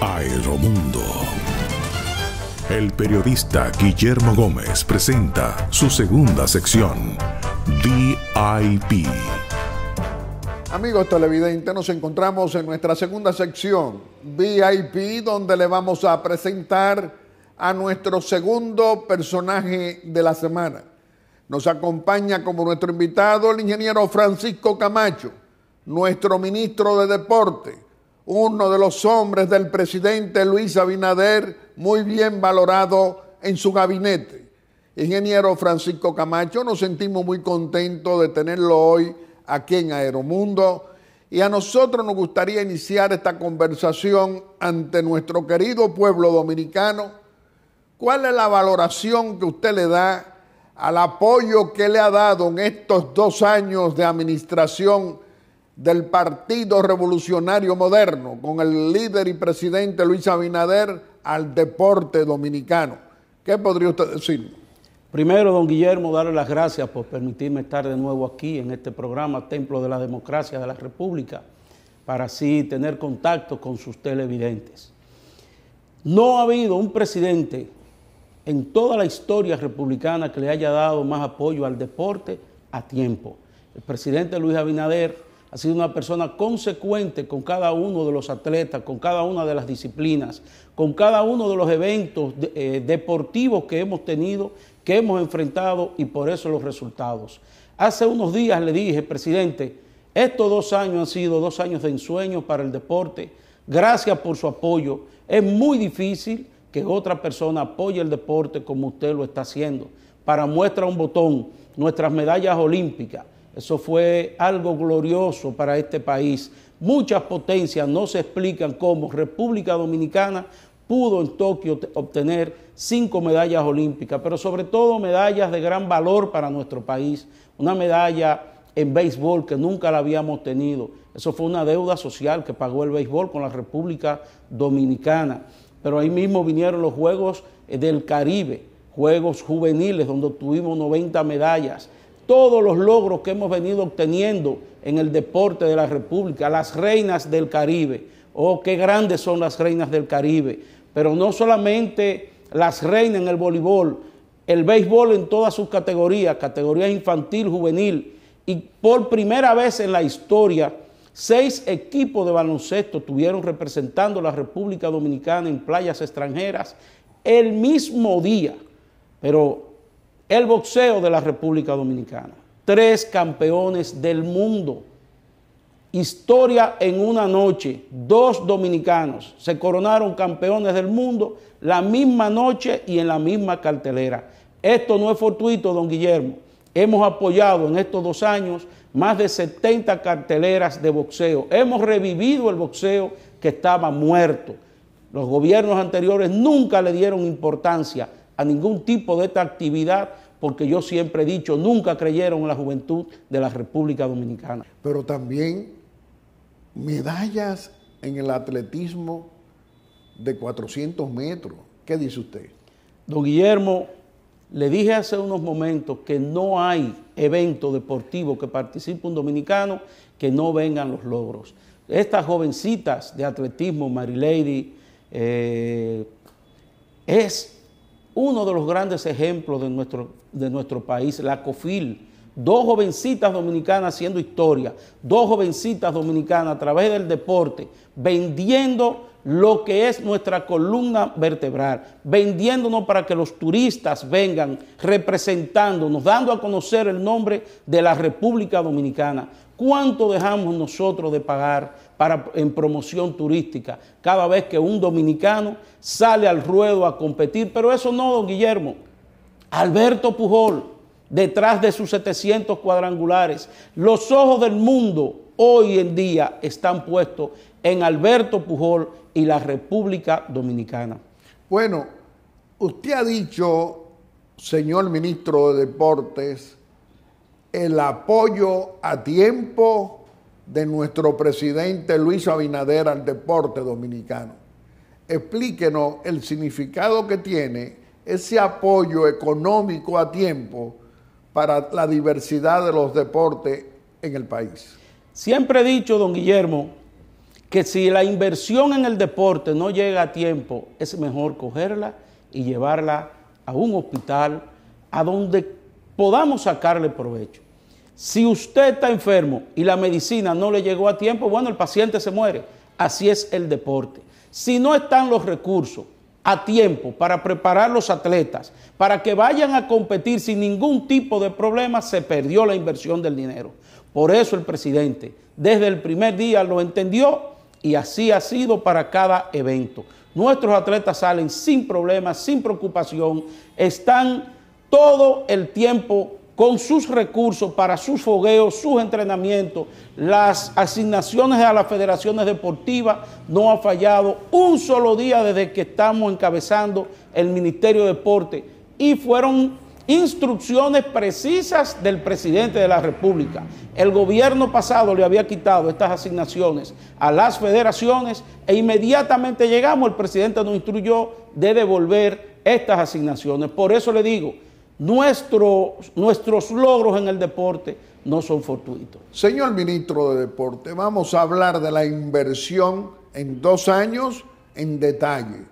Aeromundo. El periodista Guillermo Gómez presenta su segunda sección, VIP. Amigos televidentes, nos encontramos en nuestra segunda sección, VIP, donde le vamos a presentar a nuestro segundo personaje de la semana. Nos acompaña como nuestro invitado el ingeniero Francisco Camacho, nuestro ministro de Deporte, uno de los hombres del presidente Luis Abinader, muy bien valorado en su gabinete. Ingeniero Francisco Camacho, nos sentimos muy contentos de tenerlo hoy aquí en Aeromundo y a nosotros nos gustaría iniciar esta conversación ante nuestro querido pueblo dominicano. ¿Cuál es la valoración que usted le da al apoyo que le ha dado en estos dos años de administración del Partido Revolucionario Moderno con el líder y presidente Luis Abinader al deporte dominicano. ¿Qué podría usted decir? Primero, don Guillermo, darle las gracias por permitirme estar de nuevo aquí en este programa Templo de la Democracia de la República, para así tener contacto con sus televidentes. No ha habido un presidente en toda la historia republicana que le haya dado más apoyo al deporte a tiempo. El presidente Luis Abinader ha sido una persona consecuente con cada uno de los atletas, con cada una de las disciplinas, con cada uno de los eventos eh, deportivos que hemos tenido, que hemos enfrentado y por eso los resultados. Hace unos días le dije, presidente, estos dos años han sido dos años de ensueño para el deporte. Gracias por su apoyo. Es muy difícil que otra persona apoye el deporte como usted lo está haciendo. Para muestra un botón, nuestras medallas olímpicas. Eso fue algo glorioso para este país. Muchas potencias no se explican cómo República Dominicana pudo en Tokio obtener cinco medallas olímpicas, pero sobre todo medallas de gran valor para nuestro país, una medalla en béisbol que nunca la habíamos tenido. Eso fue una deuda social que pagó el béisbol con la República Dominicana. Pero ahí mismo vinieron los Juegos eh, del Caribe, Juegos Juveniles, donde obtuvimos 90 medallas. Todos los logros que hemos venido obteniendo en el deporte de la República, las reinas del Caribe. Oh, qué grandes son las reinas del Caribe pero no solamente las reinas en el voleibol, el béisbol en todas sus categorías, categorías infantil, juvenil, y por primera vez en la historia, seis equipos de baloncesto estuvieron representando a la República Dominicana en playas extranjeras el mismo día, pero el boxeo de la República Dominicana, tres campeones del mundo. Historia en una noche, dos dominicanos se coronaron campeones del mundo la misma noche y en la misma cartelera. Esto no es fortuito, don Guillermo. Hemos apoyado en estos dos años más de 70 carteleras de boxeo. Hemos revivido el boxeo que estaba muerto. Los gobiernos anteriores nunca le dieron importancia a ningún tipo de esta actividad porque yo siempre he dicho, nunca creyeron en la juventud de la República Dominicana. Pero también medallas en el atletismo de 400 metros. ¿Qué dice usted? Don Guillermo, le dije hace unos momentos que no hay evento deportivo que participe un dominicano que no vengan los logros. Estas jovencitas de atletismo, Marilady, eh, es uno de los grandes ejemplos de nuestro, de nuestro país, la COFIL dos jovencitas dominicanas haciendo historia, dos jovencitas dominicanas a través del deporte, vendiendo lo que es nuestra columna vertebral, vendiéndonos para que los turistas vengan representándonos, dando a conocer el nombre de la República Dominicana. ¿Cuánto dejamos nosotros de pagar para, en promoción turística cada vez que un dominicano sale al ruedo a competir? Pero eso no, don Guillermo. Alberto Pujol detrás de sus 700 cuadrangulares. Los ojos del mundo hoy en día están puestos en Alberto Pujol y la República Dominicana. Bueno, usted ha dicho, señor ministro de Deportes, el apoyo a tiempo de nuestro presidente Luis Abinader al deporte dominicano. Explíquenos el significado que tiene ese apoyo económico a tiempo para la diversidad de los deportes en el país. Siempre he dicho, don Guillermo, que si la inversión en el deporte no llega a tiempo, es mejor cogerla y llevarla a un hospital a donde podamos sacarle provecho. Si usted está enfermo y la medicina no le llegó a tiempo, bueno, el paciente se muere. Así es el deporte. Si no están los recursos a tiempo para preparar los atletas, para que vayan a competir sin ningún tipo de problema, se perdió la inversión del dinero. Por eso el presidente desde el primer día lo entendió y así ha sido para cada evento. Nuestros atletas salen sin problemas, sin preocupación, están todo el tiempo con sus recursos para sus fogueos, sus entrenamientos, las asignaciones a las federaciones deportivas, no ha fallado un solo día desde que estamos encabezando el Ministerio de Deporte y fueron instrucciones precisas del presidente de la República. El gobierno pasado le había quitado estas asignaciones a las federaciones e inmediatamente llegamos, el presidente nos instruyó de devolver estas asignaciones. Por eso le digo, nuestros logros en el deporte no son fortuitos. Señor ministro de Deporte, vamos a hablar de la inversión en dos años en detalle,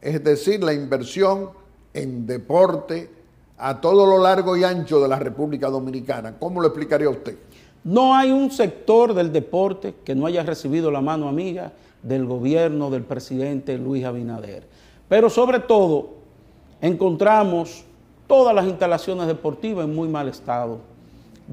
es decir, la inversión en deporte a todo lo largo y ancho de la República Dominicana. ¿Cómo lo explicaría usted? No hay un sector del deporte que no haya recibido la mano amiga del gobierno del presidente Luis Abinader. Pero sobre todo, encontramos todas las instalaciones deportivas en muy mal estado.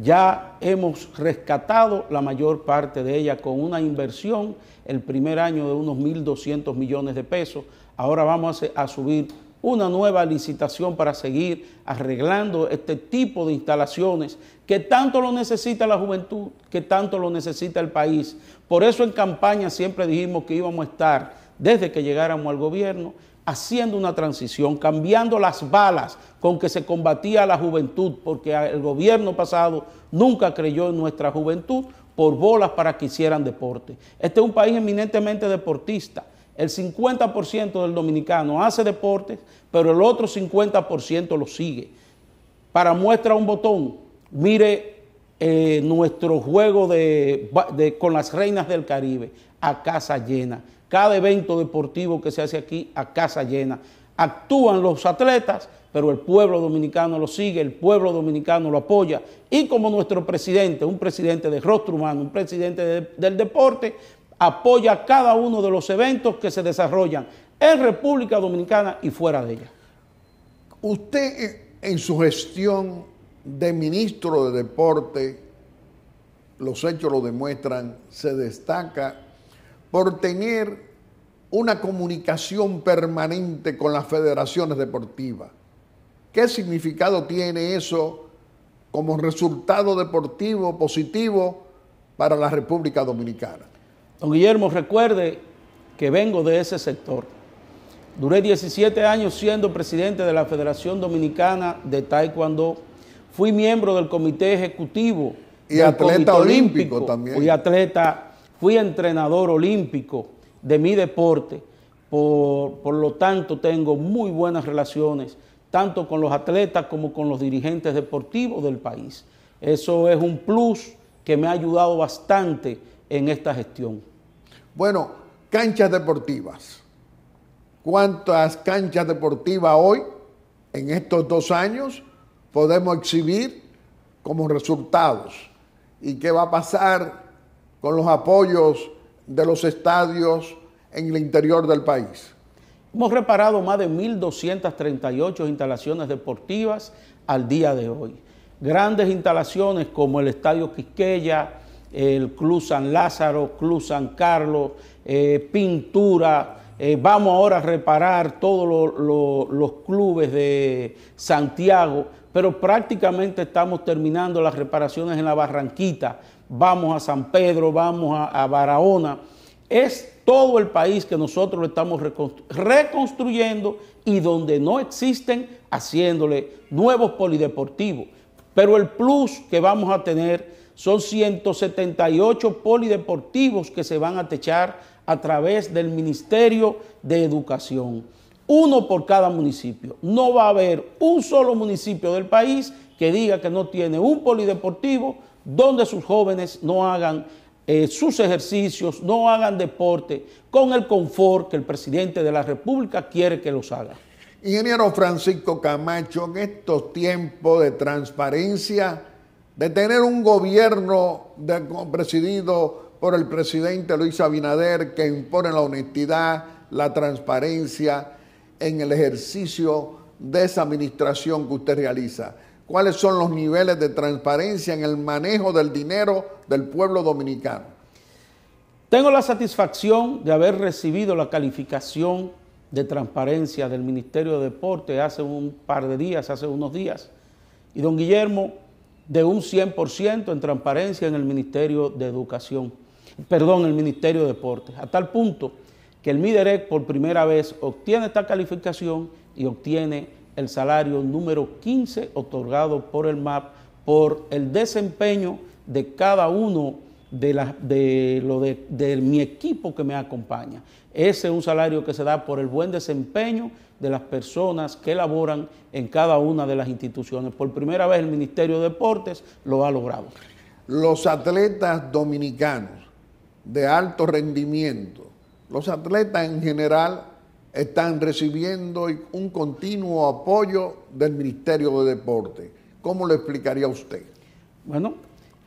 Ya hemos rescatado la mayor parte de ellas con una inversión el primer año de unos 1.200 millones de pesos. Ahora vamos a subir una nueva licitación para seguir arreglando este tipo de instalaciones que tanto lo necesita la juventud, que tanto lo necesita el país. Por eso en campaña siempre dijimos que íbamos a estar, desde que llegáramos al gobierno, haciendo una transición, cambiando las balas, con que se combatía la juventud, porque el gobierno pasado nunca creyó en nuestra juventud por bolas para que hicieran deporte. Este es un país eminentemente deportista. El 50% del dominicano hace deportes, pero el otro 50% lo sigue. Para muestra un botón, mire eh, nuestro juego de, con las reinas del Caribe a casa llena. Cada evento deportivo que se hace aquí a casa llena. Actúan los atletas, pero el pueblo dominicano lo sigue, el pueblo dominicano lo apoya. Y como nuestro presidente, un presidente de rostro humano, un presidente del deporte, apoya cada uno de los eventos que se desarrollan en República Dominicana y fuera de ella. Usted eh, en su gestión de ministro de deporte, los hechos lo demuestran, se destaca por tener una comunicación permanente con las federaciones deportivas ¿Qué significado tiene eso como resultado deportivo positivo para la República Dominicana? Don Guillermo, recuerde que vengo de ese sector. Duré 17 años siendo presidente de la Federación Dominicana de Taekwondo. Fui miembro del comité ejecutivo. Y atleta olímpico, también. Fui atleta, fui entrenador olímpico de mi deporte. por, lo tanto, tengo muy buenas relaciones tanto con los atletas como con los dirigentes deportivos del país. Eso es un plus que me ha ayudado bastante en esta gestión. Bueno, canchas deportivas. ¿Cuántas canchas deportivas hoy, en estos dos años, podemos exhibir como resultados? ¿Y qué va a pasar con los apoyos de los estadios en el interior del país? Hemos reparado más de 1.238 instalaciones deportivas al día de hoy. Grandes instalaciones como el Estadio Quisqueya, el Club San Lázaro, Club San Carlos, eh, Pintura. Eh, vamos ahora a reparar todos los clubes de Santiago, pero prácticamente estamos terminando las reparaciones en la Barranquita. Vamos a San Pedro, vamos a, Barahona. Es todo el país que nosotros estamos reconstruyendo y donde no existen, haciéndole nuevos polideportivos. Pero el plus que vamos a tener son 178 polideportivos que se van a techar a través del Ministerio de Educación. Uno por cada municipio. No va a haber un solo municipio del país que diga que no tiene un polideportivo donde sus jóvenes no hagan eh, sus ejercicios, no hagan deporte con el confort que el presidente de la República quiere que los haga. Ingeniero Francisco Camacho, en estos tiempos de transparencia, de tener un gobierno presidido por el presidente Luis Abinader que impone la honestidad, la transparencia en el ejercicio de esa administración que usted realiza. ¿Cuáles son los niveles de transparencia en el manejo del dinero del pueblo dominicano. Tengo la satisfacción de haber recibido la calificación de transparencia del Ministerio de Deporte hace un par de días, hace unos días. Y don Guillermo, de un 100% en transparencia en el Ministerio de Educación, perdón, el Ministerio de Deportes, a tal punto que el MIDEREC por primera vez obtiene esta calificación y obtiene el salario número 15 otorgado por el MAP por el desempeño de cada uno de, de, lo de, mi equipo que me acompaña. Ese es un salario que se da por el buen desempeño de las personas que laboran en cada una de las instituciones. Por primera vez el Ministerio de Deportes lo ha logrado. Los atletas dominicanos de alto rendimiento, los atletas en general están recibiendo un continuo apoyo del Ministerio de Deportes. ¿Cómo lo explicaría usted? Bueno,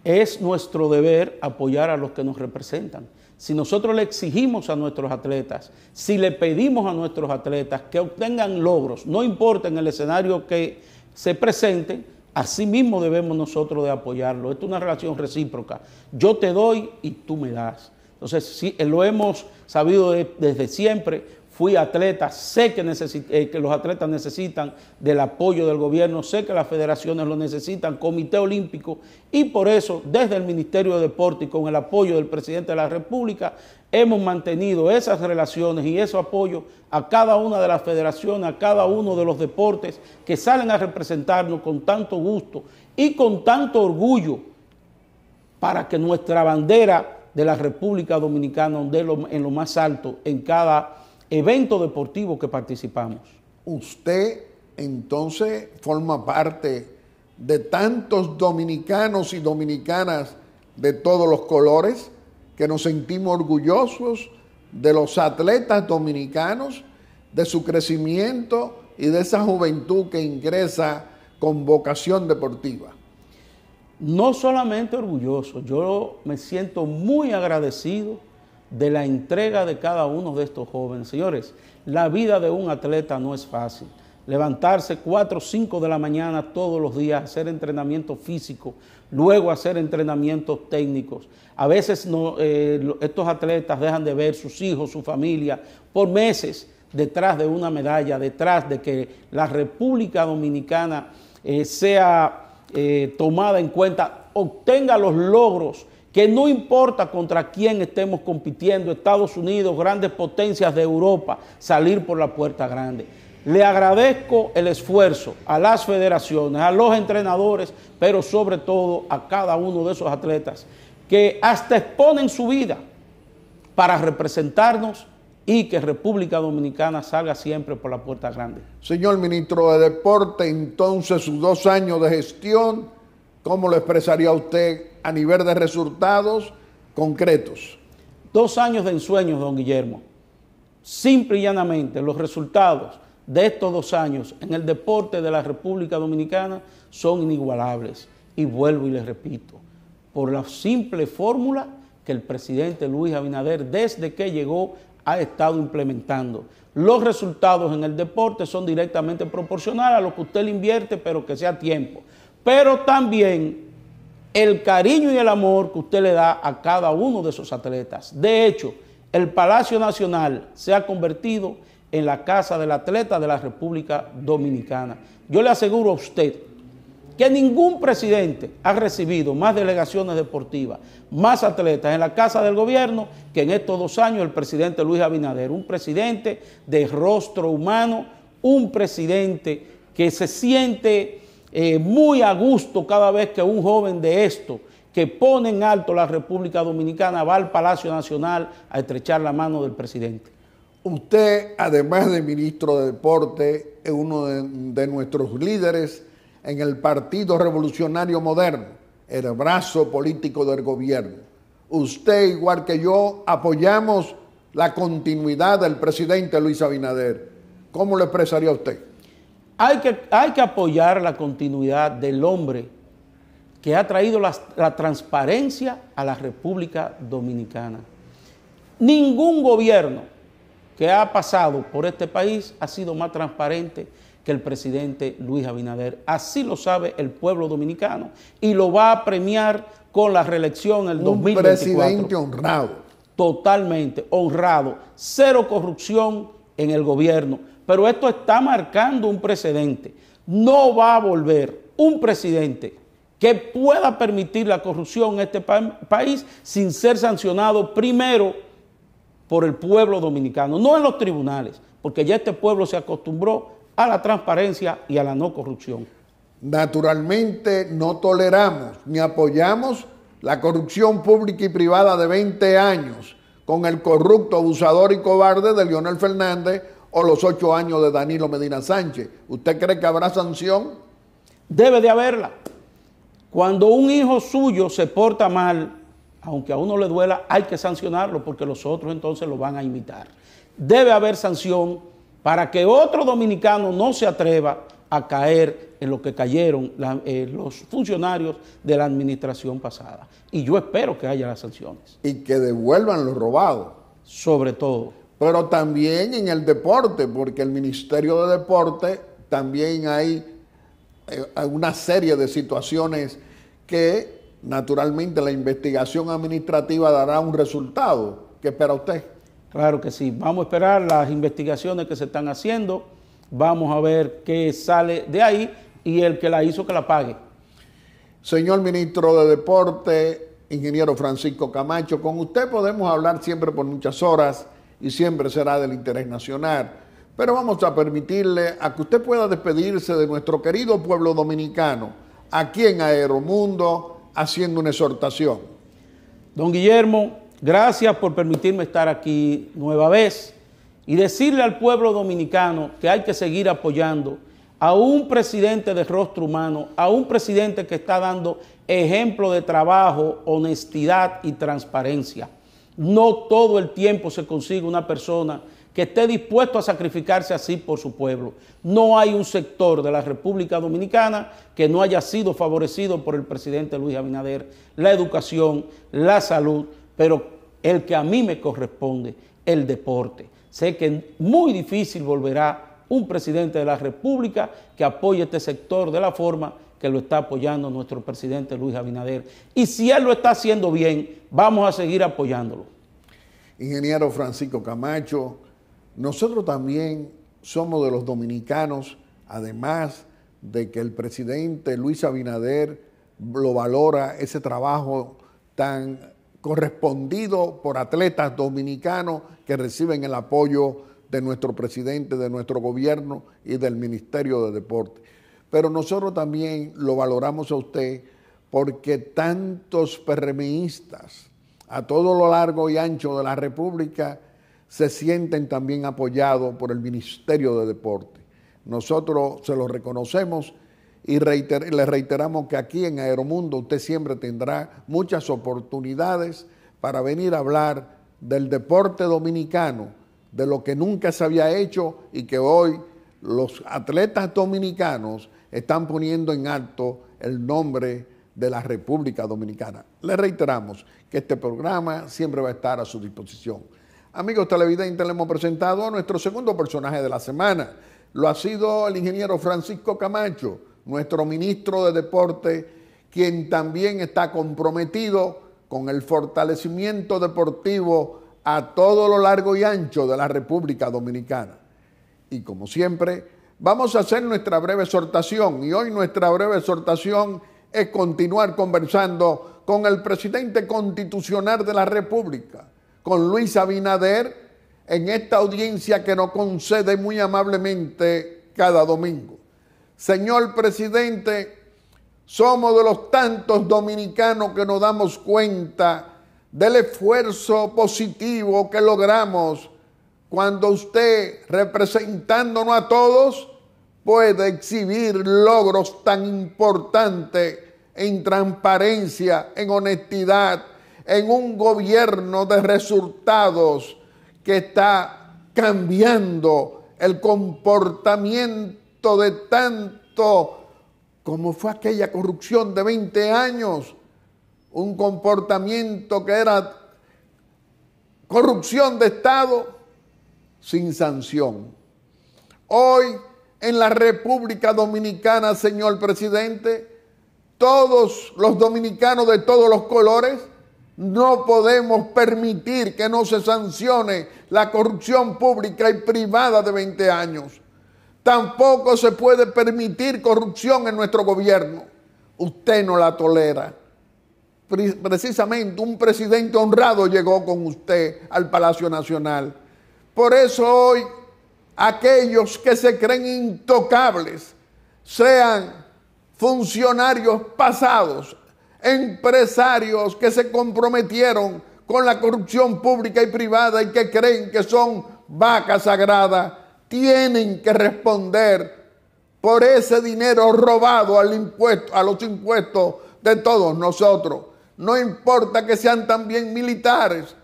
es nuestro deber apoyar a los que nos representan. Si nosotros le exigimos a nuestros atletas, si le pedimos a nuestros atletas que obtengan logros, no importa en el escenario que se presente, así mismo debemos nosotros de apoyarlo. es una relación recíproca. Yo te doy y tú me das. Entonces, si eh, lo hemos sabido desde siempre, fui atleta, sé eh, que, los atletas necesitan del apoyo del gobierno, sé que las federaciones lo necesitan, Comité Olímpico, y por eso desde el Ministerio de Deporte y con el apoyo del presidente de la República hemos mantenido esas relaciones y ese apoyo a cada una de las federaciones, a cada uno de los deportes que salen a representarnos con tanto gusto y con tanto orgullo para que nuestra bandera de la República Dominicana ondee en lo más alto en cada evento deportivo que participamos. Usted entonces forma parte de tantos dominicanos y dominicanas de todos los colores que nos sentimos orgullosos de los atletas dominicanos, de su crecimiento y de esa juventud que ingresa con vocación deportiva. No solamente orgulloso, yo me siento muy agradecido de la entrega de cada uno de estos jóvenes. Señores, la vida de un atleta no es fácil. Levantarse 4 o 5 de la mañana todos los días, hacer entrenamiento físico, luego hacer entrenamientos técnicos. A veces eh, estos atletas dejan de ver sus hijos, su familia, por meses detrás de una medalla, detrás de que la República Dominicana eh, sea eh, tomada en cuenta, obtenga los logros que no importa contra quién estemos compitiendo, Estados Unidos, grandes potencias de Europa, salir por la puerta grande. Le agradezco el esfuerzo a las federaciones, a los entrenadores, pero sobre todo a cada uno de esos atletas que hasta exponen su vida para representarnos y que República Dominicana salga siempre por la puerta grande. Señor ministro de Deporte, entonces sus dos años de gestión ¿Cómo lo expresaría usted a nivel de resultados concretos? Dos años de ensueños, don Guillermo. Simple y llanamente, los resultados de estos dos años en el deporte de la República Dominicana son inigualables. Y vuelvo y les repito, por la simple fórmula que el presidente Luis Abinader desde que llegó ha estado implementando. Los resultados en el deporte son directamente proporcionales a lo que usted le invierte, pero que sea tiempo pero también el cariño y el amor que usted le da a cada uno de sus atletas. De hecho, el Palacio Nacional se ha convertido en la casa del atleta de la República Dominicana. Yo le aseguro a usted que ningún presidente ha recibido más delegaciones deportivas, más atletas en la casa del gobierno que en estos dos años el presidente Luis Abinader, un presidente de rostro humano, un presidente que se siente eh, muy a gusto cada vez que un joven de esto que pone en alto la República Dominicana va al Palacio Nacional a estrechar la mano del presidente. Usted, además de ministro de Deporte, es uno de, de nuestros líderes en el Partido Revolucionario Moderno, el brazo político del gobierno. Usted, igual que yo, apoyamos la continuidad del presidente Luis Abinader. ¿Cómo lo expresaría usted? Hay que, hay que apoyar la continuidad del hombre que ha traído la, transparencia a la República Dominicana. Ningún gobierno que ha pasado por este país ha sido más transparente que el presidente Luis Abinader. Así lo sabe el pueblo dominicano y lo va a premiar con la reelección en el Un presidente honrado. Totalmente honrado. Cero corrupción en el gobierno. Pero esto está marcando un precedente. No va a volver un presidente que pueda permitir la corrupción en este país sin ser sancionado primero por el pueblo dominicano, no en los tribunales, porque ya este pueblo se acostumbró a la transparencia y a la no corrupción. Naturalmente no toleramos ni apoyamos la corrupción pública y privada de 20 años con el corrupto, abusador y cobarde de Leonel Fernández o los ocho años de Danilo Medina Sánchez. ¿Usted cree que habrá sanción? Debe de haberla. Cuando un hijo suyo se porta mal, aunque a uno le duela, hay que sancionarlo porque los otros entonces lo van a imitar. Debe haber sanción para que otro dominicano no se atreva a caer en lo que cayeron eh, los funcionarios de la administración pasada. Y yo espero que haya las sanciones. Y que devuelvan lo robado. Sobre todo pero también en el deporte, porque el Ministerio de Deporte también hay eh, una serie de situaciones que naturalmente la investigación administrativa dará un resultado. ¿Qué espera usted? Claro que sí, vamos a esperar las investigaciones que se están haciendo, vamos a ver qué sale de ahí y el que la hizo que la pague. Señor ministro de Deporte, ingeniero Francisco Camacho, con usted podemos hablar siempre por muchas horas y siempre será del interés nacional. Pero vamos a permitirle a que usted pueda despedirse de nuestro querido pueblo dominicano, aquí en Aeromundo, haciendo una exhortación. Don Guillermo, gracias por permitirme estar aquí nueva vez y decirle al pueblo dominicano que hay que seguir apoyando a un presidente de rostro humano, a un presidente que está dando ejemplo de trabajo, honestidad y transparencia. No todo el tiempo se consigue una persona que esté dispuesto a sacrificarse así por su pueblo. No hay un sector de la República Dominicana que no haya sido favorecido por el presidente Luis Abinader, la educación, la salud, pero el que a mí me corresponde, el deporte. Sé que muy difícil volverá un presidente de la República que apoye este sector de la forma que lo está apoyando nuestro presidente Luis Abinader. Y si él lo está haciendo bien, vamos a seguir apoyándolo. Ingeniero Francisco Camacho, nosotros también somos de los dominicanos, además de que el presidente Luis Abinader lo valora ese trabajo tan correspondido por atletas dominicanos que reciben el apoyo de nuestro presidente, de nuestro gobierno y del Ministerio de Deporte. Pero nosotros también lo valoramos a usted porque tantos PRMistas a todo lo largo y ancho de la República se sienten también apoyados por el Ministerio de Deporte. Nosotros se lo reconocemos y le reiteramos que aquí en Aeromundo usted siempre tendrá muchas oportunidades para venir a hablar del deporte dominicano, de lo que nunca se había hecho y que hoy los atletas dominicanos están poniendo en alto el nombre de la República Dominicana. Le reiteramos que este programa siempre va a estar a su disposición. Amigos televidentes, le hemos presentado a nuestro segundo personaje de la semana. Lo ha sido el ingeniero Francisco Camacho, nuestro ministro de Deporte, quien también está comprometido con el fortalecimiento deportivo a todo lo largo y ancho de la República Dominicana. Y como siempre, Vamos a hacer nuestra breve exhortación y hoy nuestra breve exhortación es continuar conversando con el presidente constitucional de la República, con Luis Abinader, en esta audiencia que nos concede muy amablemente cada domingo. Señor presidente, somos de los tantos dominicanos que nos damos cuenta del esfuerzo positivo que logramos cuando usted, representándonos a todos, puede exhibir logros tan importantes en transparencia, en honestidad, en un gobierno de resultados que está cambiando el comportamiento de tanto como fue aquella corrupción de 20 años, un comportamiento que era corrupción de Estado sin sanción. Hoy en la República Dominicana, señor presidente, todos los dominicanos de todos los colores, no podemos permitir que no se sancione la corrupción pública y privada de 20 años. Tampoco se puede permitir corrupción en nuestro gobierno. Usted no la tolera. Precisamente un presidente honrado llegó con usted al Palacio Nacional. Por eso hoy aquellos que se creen intocables sean funcionarios pasados, empresarios que se comprometieron con la corrupción pública y privada y que creen que son vaca sagrada, tienen que responder por ese dinero robado al impuesto, a los impuestos de todos nosotros. No importa que sean también militares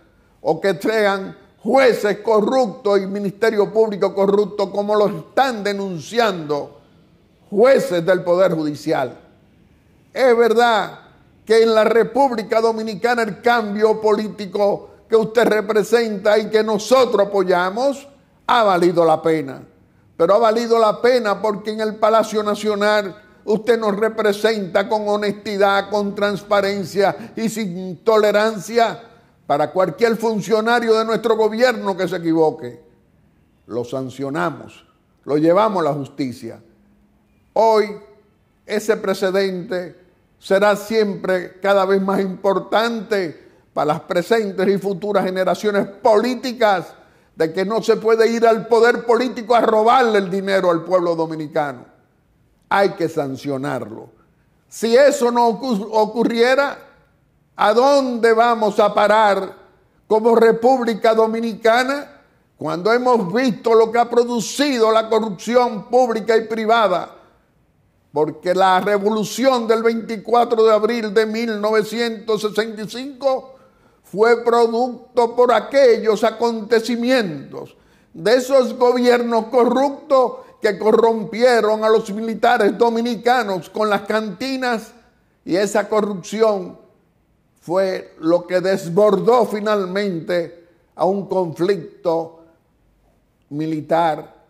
o que sean jueces corruptos y ministerio público corrupto como lo están denunciando jueces del Poder Judicial. Es verdad que en la República Dominicana el cambio político que usted representa y que nosotros apoyamos ha valido la pena. Pero ha valido la pena porque en el Palacio Nacional usted nos representa con honestidad, con transparencia y sin tolerancia para cualquier funcionario de nuestro gobierno que se equivoque. Lo sancionamos, lo llevamos a la justicia. Hoy ese precedente será siempre cada vez más importante para las presentes y futuras generaciones políticas de que no se puede ir al poder político a robarle el dinero al pueblo dominicano. Hay que sancionarlo. Si eso no ocurriera, ¿A dónde vamos a parar como República Dominicana cuando hemos visto lo que ha producido la corrupción pública y privada? Porque la revolución del 24 de abril de 1965 fue producto por aquellos acontecimientos de esos gobiernos corruptos que corrompieron a los militares dominicanos con las cantinas y esa corrupción fue lo que desbordó finalmente a un conflicto militar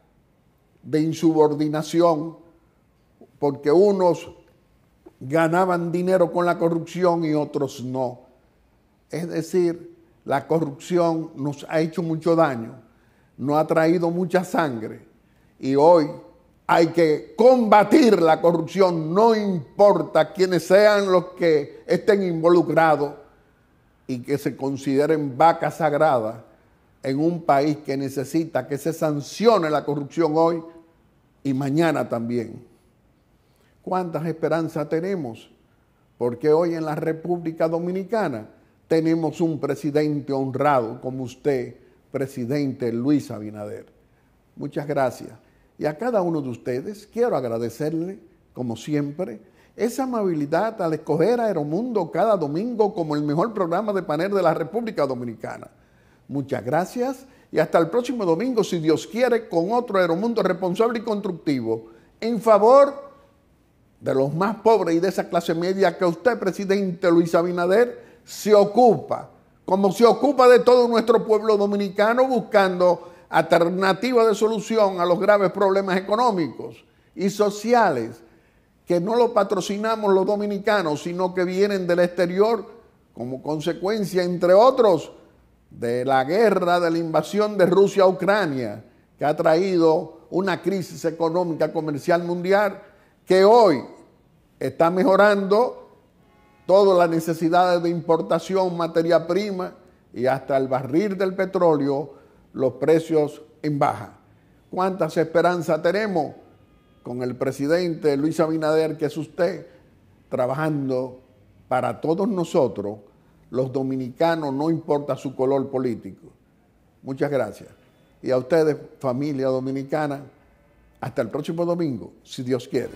de insubordinación, porque unos ganaban dinero con la corrupción y otros no. Es decir, la corrupción nos ha hecho mucho daño, nos ha traído mucha sangre y hoy hay que combatir la corrupción, no importa quiénes sean los que estén involucrados y que se consideren vacas sagradas en un país que necesita que se sancione la corrupción hoy y mañana también. ¿Cuántas esperanzas tenemos? Porque hoy en la República Dominicana tenemos un presidente honrado como usted, presidente Luis Abinader. Muchas gracias y a cada uno de ustedes quiero agradecerle, como siempre, esa amabilidad al escoger a Aeromundo cada domingo como el mejor programa de panel de la República Dominicana. Muchas gracias y hasta el próximo domingo, si Dios quiere, con otro Aeromundo responsable y constructivo, en favor de los más pobres y de esa clase media que usted, presidente Luis Abinader, se ocupa, como se ocupa de todo nuestro pueblo dominicano buscando alternativa de solución a los graves problemas económicos y sociales que no lo patrocinamos los dominicanos, sino que vienen del exterior como consecuencia, entre otros, de la guerra, de la invasión de Rusia a Ucrania, que ha traído una crisis económica comercial mundial que hoy está mejorando todas las necesidades de importación, materia prima y hasta el barril del petróleo los precios en baja. ¿Cuántas esperanzas tenemos con el presidente Luis Abinader, que es usted, trabajando para todos nosotros, los dominicanos, no importa su color político? Muchas gracias. Y a ustedes, familia dominicana, hasta el próximo domingo, si Dios quiere.